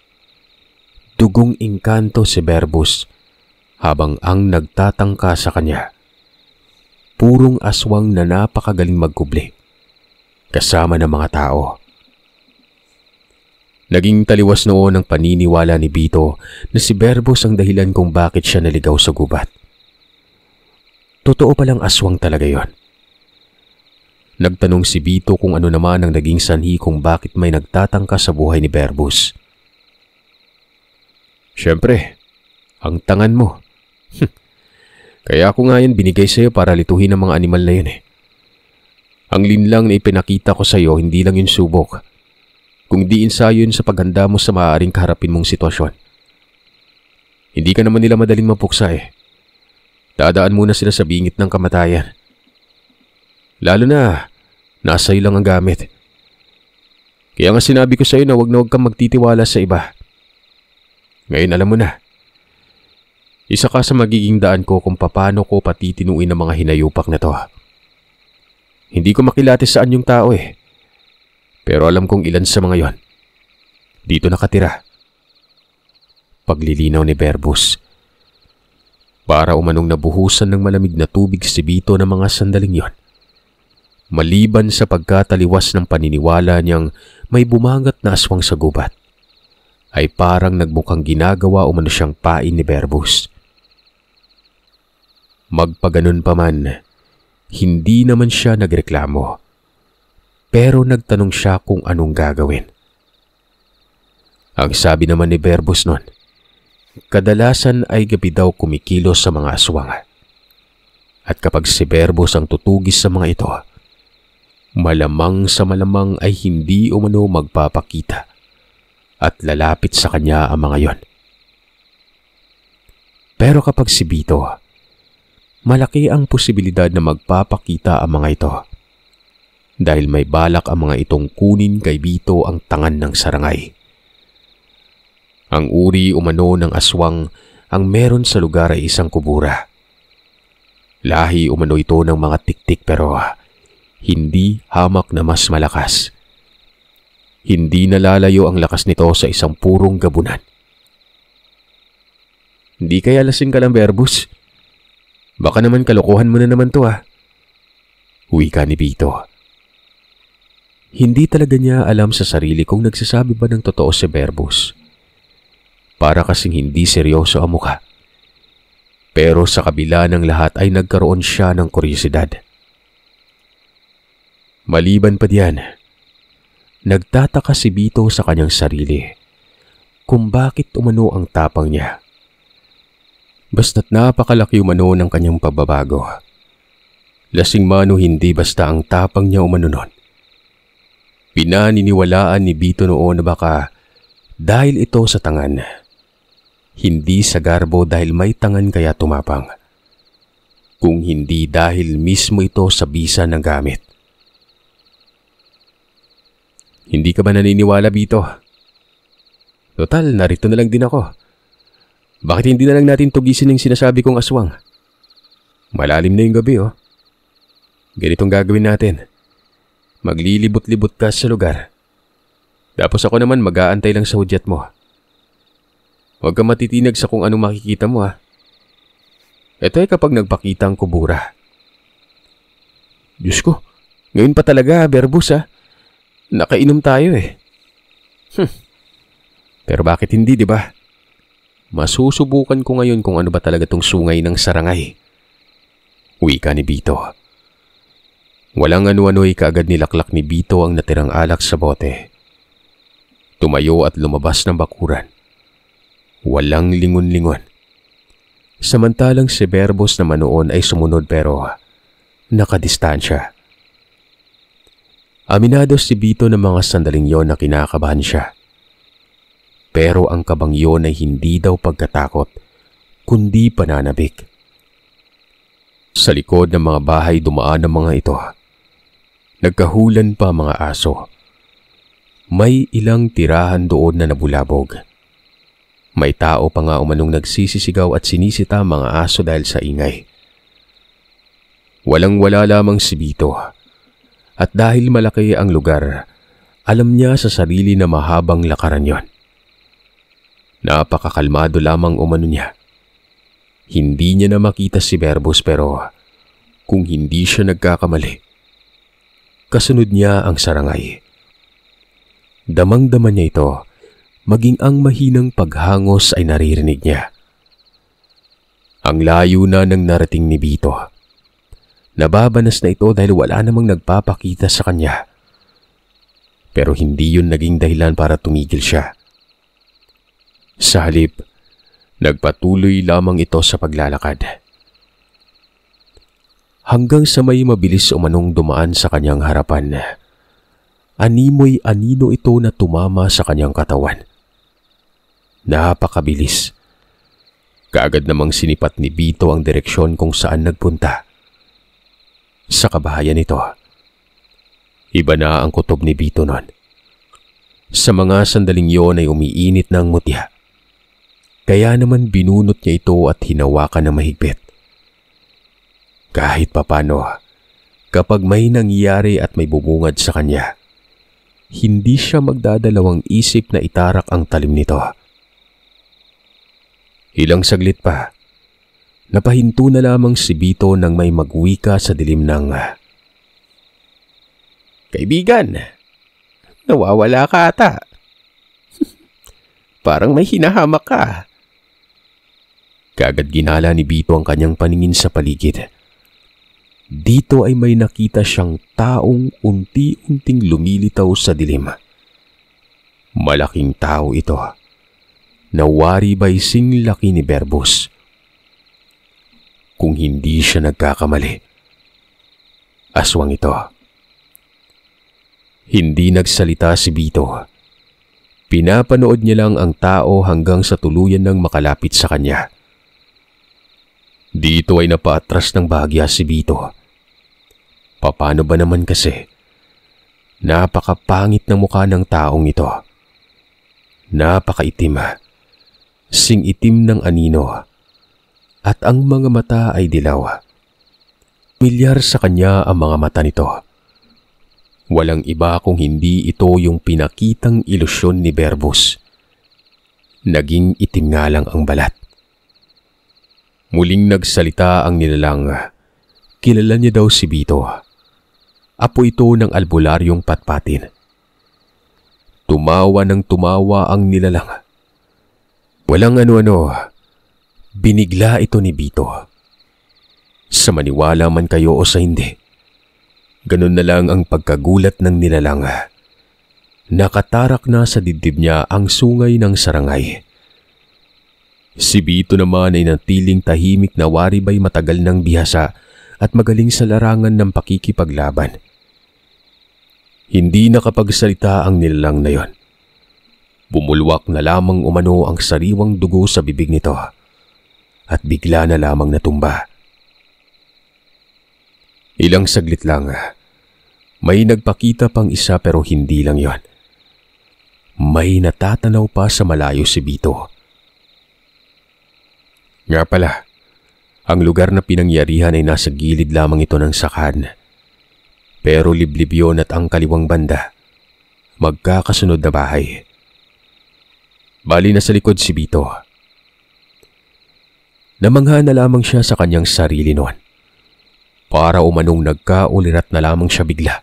dugong inkanto si Verbus habang ang nagtatangka sa kanya. Purong aswang na napakagaling magkubli, kasama ng mga tao. Naging taliwas noon ang paniniwala ni Bito na si Berbos ang dahilan kung bakit siya naligaw sa gubat. Totoo palang aswang talaga yon. Nagtanong si Bito kung ano naman ang naging sanhi kung bakit may nagtatangka sa buhay ni Berbos. Siyempre, ang tangan mo. (laughs) Kaya ako nga yan binigay sa'yo para lituhin ang mga animal na yun eh. Ang linlang na ipinakita ko sa'yo hindi lang yun subok. Kung di insayo yun sa paghanda mo sa maaaring kaharapin mong sitwasyon. Hindi ka naman nila madaling mapuksa eh. Dadaan muna sila sa bingit ng kamatayan. Lalo na, nasa'yo lang ang gamit. Kaya nga sinabi ko sa'yo na huwag na huwag kang magtitiwala sa iba. Ngayon alam mo na isa ka sa magiging daan ko kung paano ko patitinuin ang mga hinayupak na to. Hindi ko makilatis saan yung tao eh. Pero alam kong ilan sa mga yon. Dito nakatira. Paglilinaw ni Verbus. Para umanong nabuhusan ng malamig na tubig si Bito ng mga sandaling yon. Maliban sa pagkataliwas ng paniniwala niyang may bumangat na aswang sa gubat, ay parang nagmukhang ginagawa umano siyang pain ni Verbus. Magpaganon pa man, hindi naman siya nagreklamo. Pero nagtanong siya kung anong gagawin. Ang sabi naman ni Verbos nun, kadalasan ay gabi daw kumikilos sa mga aswang. At kapag si Verbos ang tutugis sa mga ito, malamang sa malamang ay hindi umano magpapakita at lalapit sa kanya ang mga yon. Pero kapag si Bito malaki ang posibilidad na magpapakita ang mga ito. Dahil may balak ang mga itong kunin kay Bito ang tangan ng sarangay. Ang uri umano ng aswang ang meron sa lugar ay isang kubura. Lahi umano ito ng mga tiktik pero hindi hamak na mas malakas. Hindi nalalayo ang lakas nito sa isang purong gabunan. Hindi kaya lasing ka ng verbus? Baka naman kalokohan mo na naman to ah. Wika ni Vito. Hindi talaga niya alam sa sarili kung nagsasabi ba ng totoo si Verbus. Para kasing hindi seryoso ang mukha. Pero sa kabila ng lahat ay nagkaroon siya ng kuryosidad. Maliban pa diyan, nagtataka si Bito sa kanyang sarili kung bakit umano ang tapang niya basta't napakalaki umano ng kanyang pagbabago. Lasing mano hindi basta ang tapang niya umano nun. Pinaniniwalaan ni Bito noon na baka dahil ito sa tangan. Hindi sa garbo dahil may tangan kaya tumapang. Kung hindi dahil mismo ito sa bisa ng gamit. Hindi ka ba naniniwala, Bito? Total, narito na lang din ako. Bakit hindi na lang natin tugisin yung sinasabi kong aswang? Malalim na yung gabi oh. Ganitong gagawin natin. Maglilibot-libot ka sa lugar. Tapos ako naman mag-aantay lang sa hudyat mo. Huwag kang matitinag sa kung anong makikita mo ha. Ah. Ito ay kapag nagpakita ang kubura. Diyos ko, ngayon pa talaga, verbus ha. Ah. Nakainom tayo eh. Hm. Pero bakit hindi, di ba? Masusubukan ko ngayon kung ano ba talaga tong sungay ng sarangay. Uwi ka ni Bito. Walang ano-ano'y kaagad nilaklak ni Bito ang natirang alak sa bote. Tumayo at lumabas ng bakuran. Walang lingon-lingon. Samantalang si Berbos naman noon ay sumunod pero nakadistansya. Aminado si Bito ng mga sandaling yon na kinakabahan siya. Pero ang kabangyon ay hindi daw pagkatakot, kundi pananabik. Sa likod ng mga bahay dumaan ang mga ito. Nagkahulan pa mga aso. May ilang tirahan doon na nabulabog. May tao pa nga umanong nagsisisigaw at sinisita mga aso dahil sa ingay. Walang-wala lamang si Bito. At dahil malaki ang lugar, alam niya sa sarili na mahabang lakaran yon. Napakakalmado lamang umano niya. Hindi niya na makita si Verbos pero kung hindi siya nagkakamali, kasunod niya ang sarangay. Damang-dama niya ito, maging ang mahinang paghangos ay naririnig niya. Ang layo na ng narating ni Bito. Nababanas na ito dahil wala namang nagpapakita sa kanya. Pero hindi yun naging dahilan para tumigil siya. Sa halip, nagpatuloy lamang ito sa paglalakad. Hanggang sa may mabilis umanong dumaan sa kanyang harapan. Animoy anino ito na tumama sa kanyang katawan. Napakabilis. Kaagad namang sinipat ni Bito ang direksyon kung saan nagpunta. Sa kabahayan nito, iba na ang kutob ni Bito noon. Sa mga sandaling yon ay umiinit ng mutya. Kaya naman binunot niya ito at hinawakan na mahigpit. Kahit papano, kapag may nangyari at may bubungad sa kanya, hindi siya magdadalawang isip na itarak ang talim nito. Ilang saglit pa, napahinto na lamang si Bito nang may magwika sa dilim ng... Kaibigan, nawawala ka ata. (laughs) Parang may hinahamak ka. Kaagad ginala ni Bito ang kanyang paningin sa paligid. Dito ay may nakita siyang taong unti-unting lumilitaw sa dilim. Malaking tao ito. Nawari ba'y laki ni Berbus? Kung hindi siya nagkakamali. Aswang ito. Hindi nagsalita si Bito. Pinapanood niya lang ang tao hanggang sa tuluyan ng makalapit sa kanya. Dito ay napaatras ng bahagya si Bito. Papano ba naman kasi? Napakapangit ng mukha ng taong ito. Napakaitim. Sing-itim ng anino. At ang mga mata ay dilaw. Milyar sa kanya ang mga mata nito. Walang iba kung hindi ito yung pinakitang ilusyon ni Berbus. Naging itim nga lang ang balat. Muling nagsalita ang nilalang. Kilala niya daw si Bito. Apo ito ng albularyong patpatin. Tumawa ng tumawa ang nilalang. Walang ano-ano, binigla ito ni Bito. Sa maniwala man kayo o sa hindi, ganun na lang ang pagkagulat ng nilalang. Nakatarak na sa dibdib niya ang sungay ng sarangay. Si Bito naman ay natiling tahimik na waribay matagal ng bihasa at magaling sa larangan ng pakikipaglaban. Hindi nakapagsalita ang nilalang na yon. Bumulwak na lamang umano ang sariwang dugo sa bibig nito at bigla na lamang natumba. Ilang saglit lang. May nagpakita pang isa pero hindi lang yon. May natatanaw pa sa malayo si Bito. Bito nga pala, ang lugar na pinangyarihan ay nasa gilid lamang ito ng sakan. Pero liblib yon at ang kaliwang banda. Magkakasunod na bahay. Bali na sa likod si Bito. Namangha na lamang siya sa kanyang sarili noon. Para umanong nagkaulirat na lamang siya bigla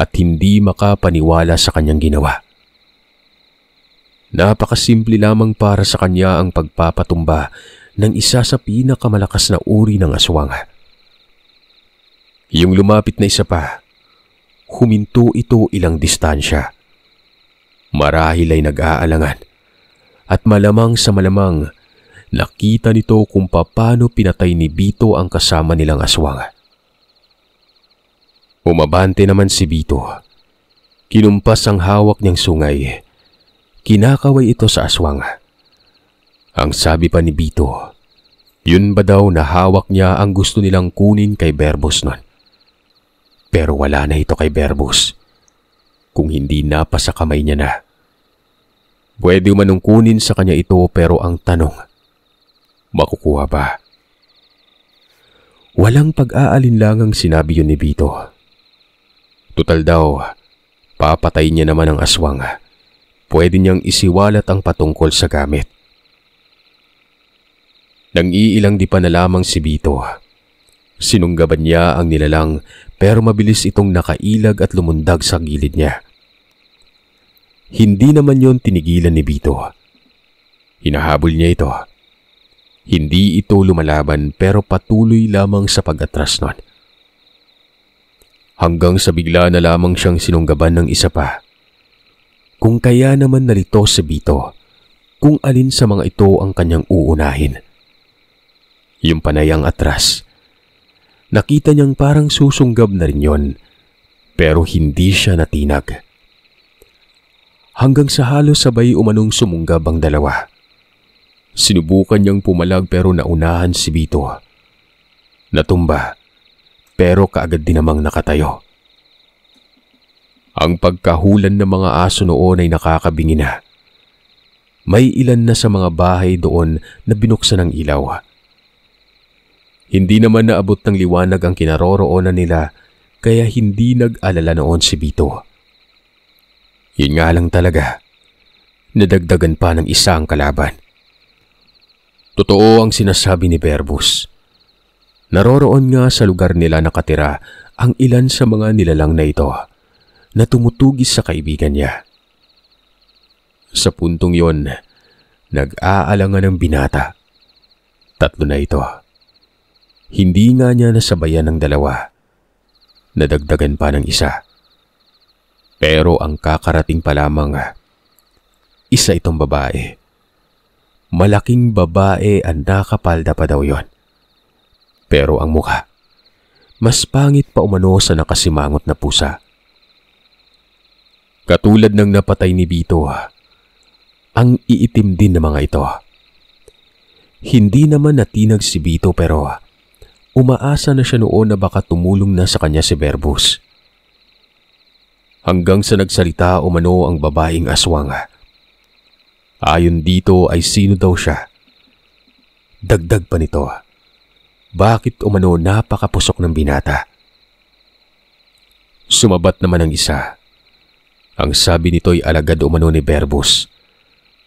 at hindi makapaniwala sa kanyang ginawa. Napakasimple lamang para sa kanya ang pagpapatumba ng isa sa pinakamalakas na uri ng aswang. Yung lumapit na isa pa, huminto ito ilang distansya. Marahil ay nag-aalangan at malamang sa malamang nakita nito kung paano pinatay ni Bito ang kasama nilang aswang. Umabante naman si Bito. Kinumpas ang hawak niyang sungay. Kinakaway ito sa aswang. Ang sabi pa ni Bito, yun ba daw na hawak niya ang gusto nilang kunin kay Berbos nun? Pero wala na ito kay Berbos. Kung hindi napa sa kamay niya na. Pwede manong kunin sa kanya ito pero ang tanong, makukuha ba? Walang pag-aalinlangang sinabi yun ni Bito. Tutal daw, papatay niya naman ang aswang. Pwede niyang isiwalat ang patungkol sa gamit. Nang iilang di pa na lamang si Bito. Sinunggaban niya ang nilalang pero mabilis itong nakailag at lumundag sa gilid niya. Hindi naman yon tinigilan ni Bito. Hinahabol niya ito. Hindi ito lumalaban pero patuloy lamang sa pag-atras nun. Hanggang sa bigla na lamang siyang sinunggaban ng isa pa. Kung kaya naman nalito si Bito, kung alin sa mga ito ang kanyang uunahin yung panayang atras. Nakita niyang parang susunggab na rin yon, pero hindi siya natinag. Hanggang sa halos sabay umanong sumunggab ang dalawa. Sinubukan niyang pumalag pero naunahan si Bito. Natumba, pero kaagad din namang nakatayo. Ang pagkahulan ng mga aso noon ay nakakabingi na. May ilan na sa mga bahay doon na binuksan ng ilaw. Hindi naman naabot ng liwanag ang kinaroroonan nila kaya hindi nag-alala noon si Bito. Yun nga lang talaga, nadagdagan pa ng isa ang kalaban. Totoo ang sinasabi ni Berbus. Naroroon nga sa lugar nila nakatira ang ilan sa mga nilalang na ito na tumutugis sa kaibigan niya. Sa puntong yon, nag-aalangan ng binata. Tatlo na ito. Hindi nga niya nasabayan ng dalawa. Nadagdagan pa ng isa. Pero ang kakarating pa lamang, isa itong babae. Malaking babae ang nakapalda pa daw yon. Pero ang mukha, mas pangit pa umano sa nakasimangot na pusa. Katulad ng napatay ni Bito, ang iitim din ng mga ito. Hindi naman natinag si Bito pero Umaasa na siya noon na baka tumulong na sa kanya si Berbus. Hanggang sa nagsalita umano ang babaeng aswang. Ayon dito ay sino daw siya? Dagdag pa nito. Bakit umano napakapusok ng binata? Sumabat naman ang isa. Ang sabi nito'y alagad umano ni Berbus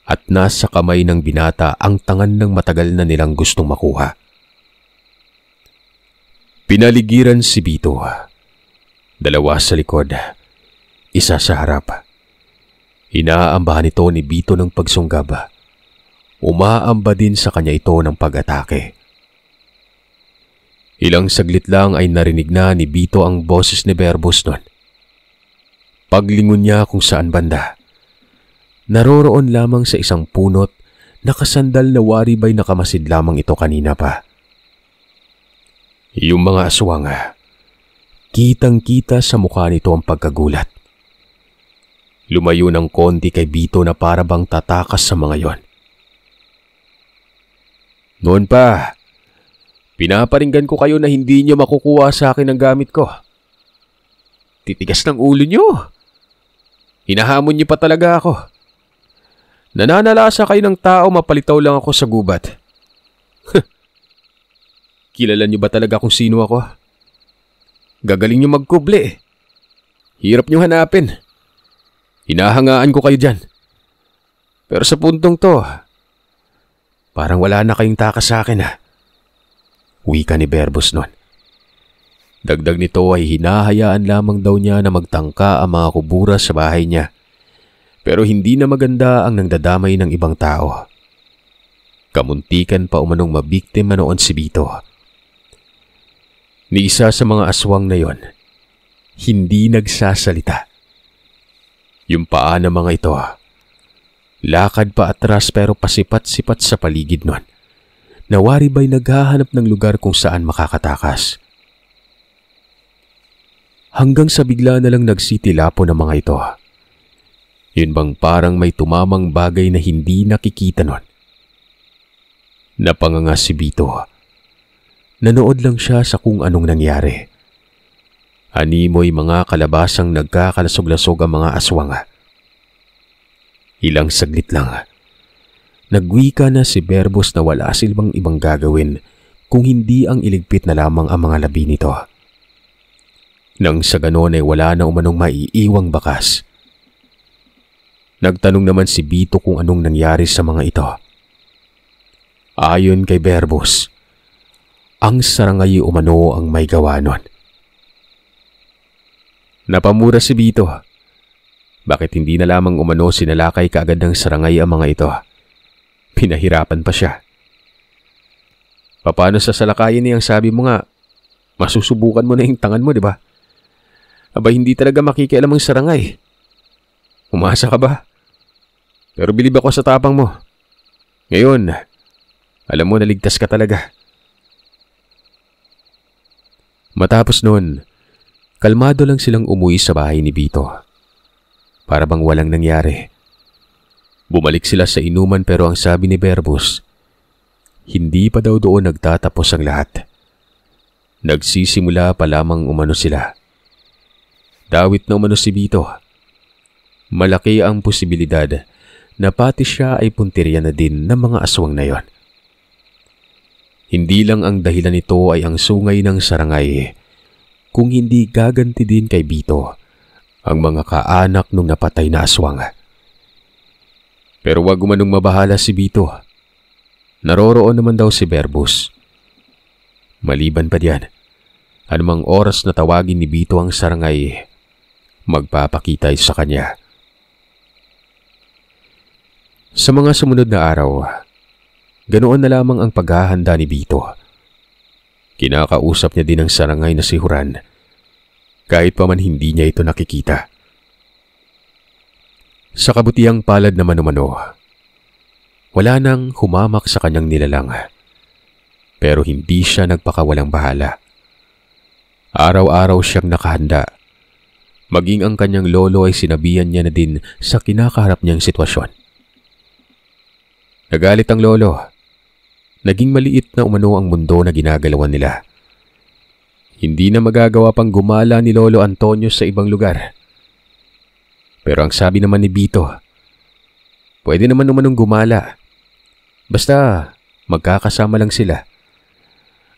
at nasa kamay ng binata ang tangan ng matagal na nilang gustong makuha. Pinaligiran si Bito. Dalawa sa likod, isa sa harap. Inaambahan ito ni Bito ng pagsunggab. Umaamba din sa kanya ito ng pag-atake. Ilang saglit lang ay narinig na ni Bito ang boses ni Berbos nun. Paglingon niya kung saan banda. Naroroon lamang sa isang punot nakasandal na waribay nakamasid lamang ito kanina pa. Yung mga aswang, ah. kitang-kita sa mukha nito ang pagkagulat. Lumayo ng konti kay Bito na parabang tatakas sa mga yon. Noon pa, pinaparinggan ko kayo na hindi nyo makukuha sa akin ang gamit ko. Titigas ng ulo nyo. Hinahamon nyo pa talaga ako. Nananalasa kayo ng tao mapalitaw lang ako sa gubat. (laughs) Kilala niyo ba talaga kung sino ako? Ah? Gagaling niyo magkuble. Eh. Hirap niyo hanapin. Hinahangaan ko kayo dyan. Pero sa puntong to, ah, parang wala na kayong takas sa akin ha. Ah. Wika ni Berbos nun. Dagdag nito ay hinahayaan lamang daw niya na magtangka ang mga kubura sa bahay niya. Pero hindi na maganda ang nangdadamay ng ibang tao. Kamuntikan pa umanong mabiktima noon si Bito. Bito ni isa sa mga aswang na yon, hindi nagsasalita. Yung paa ng mga ito, ah, lakad pa atras pero pasipat-sipat sa paligid nun. Nawari ba'y naghahanap ng lugar kung saan makakatakas? Hanggang sa bigla na lang nagsitilapo ng mga ito. Ah, yun bang parang may tumamang bagay na hindi nakikita nun? Napanganga si Bito ah, Nanood lang siya sa kung anong nangyari. Animoy mga kalabasang nagkakalasog-lasog ang mga aswang. Ilang saglit lang. Nagwika na si Berbos na wala silbang ibang gagawin kung hindi ang iligpit na lamang ang mga labi nito. Nang sa ganon ay wala na umanong maiiwang bakas. Nagtanong naman si Bito kung anong nangyari sa mga ito. Ayon kay Berbos, ang sarangay umano ang may gawa nun. Napamura si Bito. Bakit hindi na lamang umano sinalakay kaagad ng sarangay ang mga ito? Pinahirapan pa siya. Paano sa salakayan niyang sabi mo nga, masusubukan mo na yung tangan mo, di ba? Aba, hindi talaga makikialam ang sarangay. Umasa ka ba? Pero bilib ako sa tapang mo. Ngayon, alam mo, naligtas ka talaga. Matapos nun, kalmado lang silang umuwi sa bahay ni Bito. Para bang walang nangyari. Bumalik sila sa inuman pero ang sabi ni Berbus, hindi pa daw doon nagtatapos ang lahat. Nagsisimula pa lamang umano sila. Dawit na umano si Bito. Malaki ang posibilidad na pati siya ay punteriya na din ng mga aswang na yon. Hindi lang ang dahilan nito ay ang sungay ng sarangay. Kung hindi gaganti din kay Bito, ang mga kaanak nung napatay na aswang. Pero wag umanong mabahala si Bito. Naroroon naman daw si Verbus. Maliban pa diyan, anumang oras na tawagin ni Bito ang sarangay, magpapakita sa kanya. Sa mga sumunod na araw, Ganoon na lamang ang paghahanda ni Bito. Kinakausap niya din ang sarangay na si Huran. Kahit pa man hindi niya ito nakikita. Sa kabutiang palad na manumano, wala nang humamak sa kanyang nilalang. Pero hindi siya nagpakawalang bahala. Araw-araw siyang nakahanda. Maging ang kanyang lolo ay sinabihan niya na din sa kinakaharap niyang sitwasyon. Nagalit ang lolo Naging maliit na umano ang mundo na ginagalawan nila. Hindi na magagawa pang gumala ni Lolo Antonio sa ibang lugar. Pero ang sabi naman ni Bito, pwede naman umanong gumala. Basta magkakasama lang sila.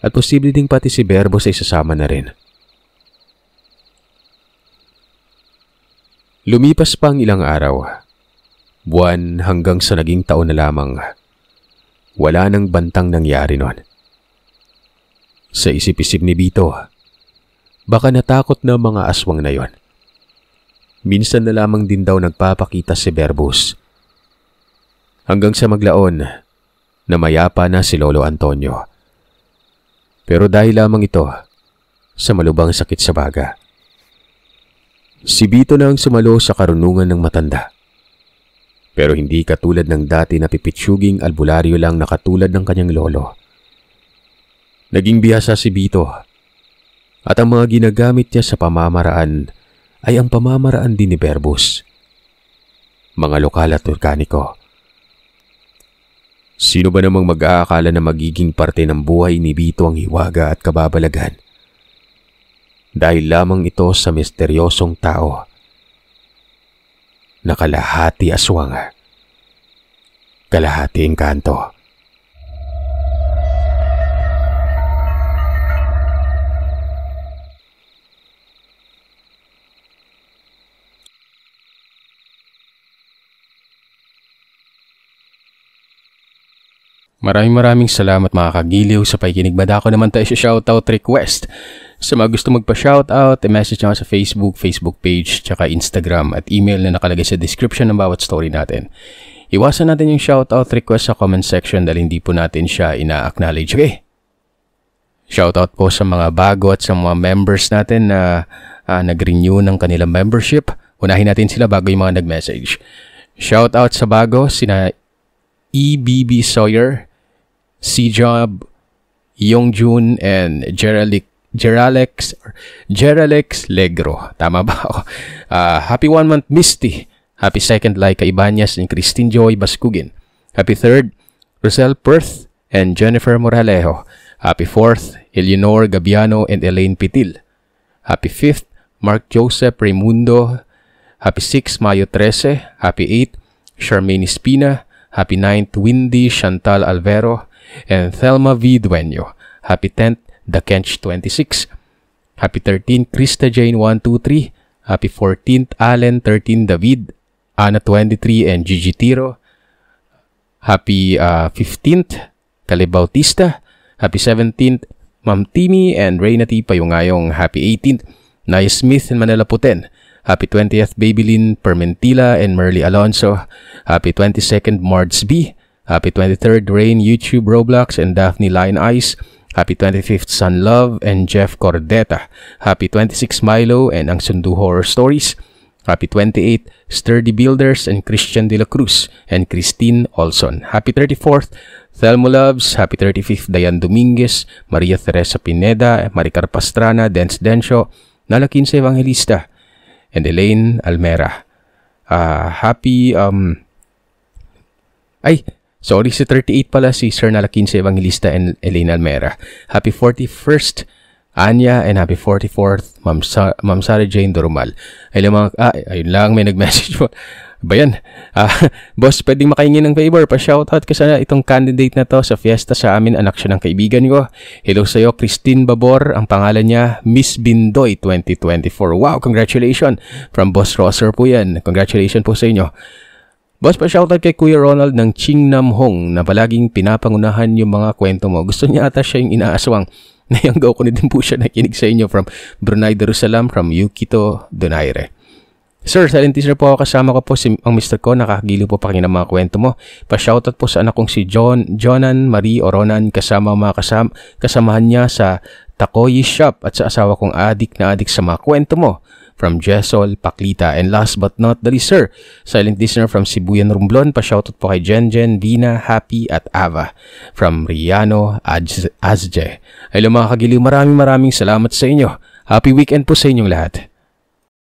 At posible ding pati si Berbos ay sasama na rin. Lumipas pa ang ilang araw. Buwan hanggang sa naging taon na lamang. Wala nang bantang nangyari nun. Sa isip-isip ni Bito, baka natakot na mga aswang na yon. Minsan na lamang din daw nagpapakita si Berbus. Hanggang sa maglaon, na mayapa na si Lolo Antonio. Pero dahil lamang ito sa malubang sakit sa baga. Si Bito na ang sumalo sa karunungan ng matanda. Pero hindi katulad ng dati na pipitsuging albularyo lang na katulad ng kanyang lolo. Naging biyasa si Bito at ang mga ginagamit niya sa pamamaraan ay ang pamamaraan din ni Berbus. Mga lokal at organiko. Sino ba namang mag-aakala na magiging parte ng buhay ni Bito ang hiwaga at kababalagan? Dahil lamang ito sa misteryosong tao na kalahati aswang, kalahati engkanto. Maraming maraming salamat mga kagiliw sa pakikinig. Bada ako naman tayo sa shoutout request sa mga gusto magpa-shoutout, i-message eh, nyo sa Facebook, Facebook page, tsaka Instagram at email na nakalagay sa description ng bawat story natin. Iwasan natin yung shoutout request sa comment section dahil hindi po natin siya ina-acknowledge. Okay? Shoutout po sa mga bago at sa mga members natin na uh, nag-renew ng kanilang membership. Unahin natin sila bago yung mga nag-message. Shoutout sa bago, sina EBB Sawyer, C-Job, Yongjun, and Jeralic Geralex or Geralex Legro. Tama ba ako? (laughs) Uh, ah, happy one month Misty. Happy second like kay Ibanyas and Christine Joy Baskugin. Happy third, Rosel Perth and Jennifer Moralejo. Happy fourth, Eleanor Gabiano and Elaine Pitil. Happy fifth, Mark Joseph Raimundo. Happy 6, Mayo 13. Happy 8, Charmaine Espina. Happy 9 Windy Chantal Alvero and Thelma V. Dueño. Happy 10 The Kench 26 Happy 13, Krista Jane 123. Happy 14th, Allen 13, David. Ana 23 and Gigi Tiro. Happy uh, 15th, Kale Bautista. Happy 17th, Ma'am Timmy and Reyna T. Payungayong. Happy 18th, Naya Smith and Manila Puten. Happy 20th, Babylin Permentila and Merly Alonso. Happy 22nd, Mards B. Happy 23rd, Rain YouTube Roblox and Daphne Line Ice. Happy 25th Sun Love and Jeff Cordeta. Happy 26 Milo and Ang Sundo Horror Stories. Happy 28 Sturdy Builders and Christian De La Cruz and Christine Olson. Happy 34th Thelmo Loves. Happy 35th Dayan Dominguez, Maria Teresa Pineda, Maricar Pastrana, Dance Dencio, Nala 15 Evangelista, and Elaine Almera. Uh, happy, um, ay, Sorry, si 38 pala si Sir Nalakin sa Evangelista and Elaine Almera. Happy 41st Anya and happy 44th Ma'am Sa Ma Sari Jane Dorumal. Ayun mga, ah, ayun lang may nag-message po. Ba yan? Ah, (laughs) boss, pwedeng makahingi ng favor. Pa-shoutout ka sana itong candidate na to sa fiesta sa amin. Anak siya ng kaibigan ko. Hello sa'yo, Christine Babor. Ang pangalan niya, Miss Bindoy 2024. Wow, congratulations. From Boss Rosser po yan. Congratulations po sa inyo. Boss, pa-shoutout kay Kuya Ronald ng Ching Nam Hong na palaging pinapangunahan yung mga kwento mo. Gusto niya ata siya yung inaaswang. (laughs) Nayanggaw ko na din po siya nakinig sa inyo from Brunei, Jerusalem, from Yukito, Donaire. Sir, silent teacher po ako. Kasama ko po si, ang mister ko. Nakakagilo po pakinggan ng mga kwento mo. Pa-shoutout po sa anak kong si John, Jonan Marie Oronan kasama mga kasam, kasamahan niya sa Takoyi Shop at sa asawa kong adik na adik sa mga kwento mo from Jessol, Paklita, and last but not the least, sir, silent listener from Sibuyan Rumblon, pa-shoutout po kay Jenjen, Vina, Happy, at Ava. From Riano Azje. Hello mga kagiliw, maraming maraming salamat sa inyo. Happy weekend po sa inyong lahat.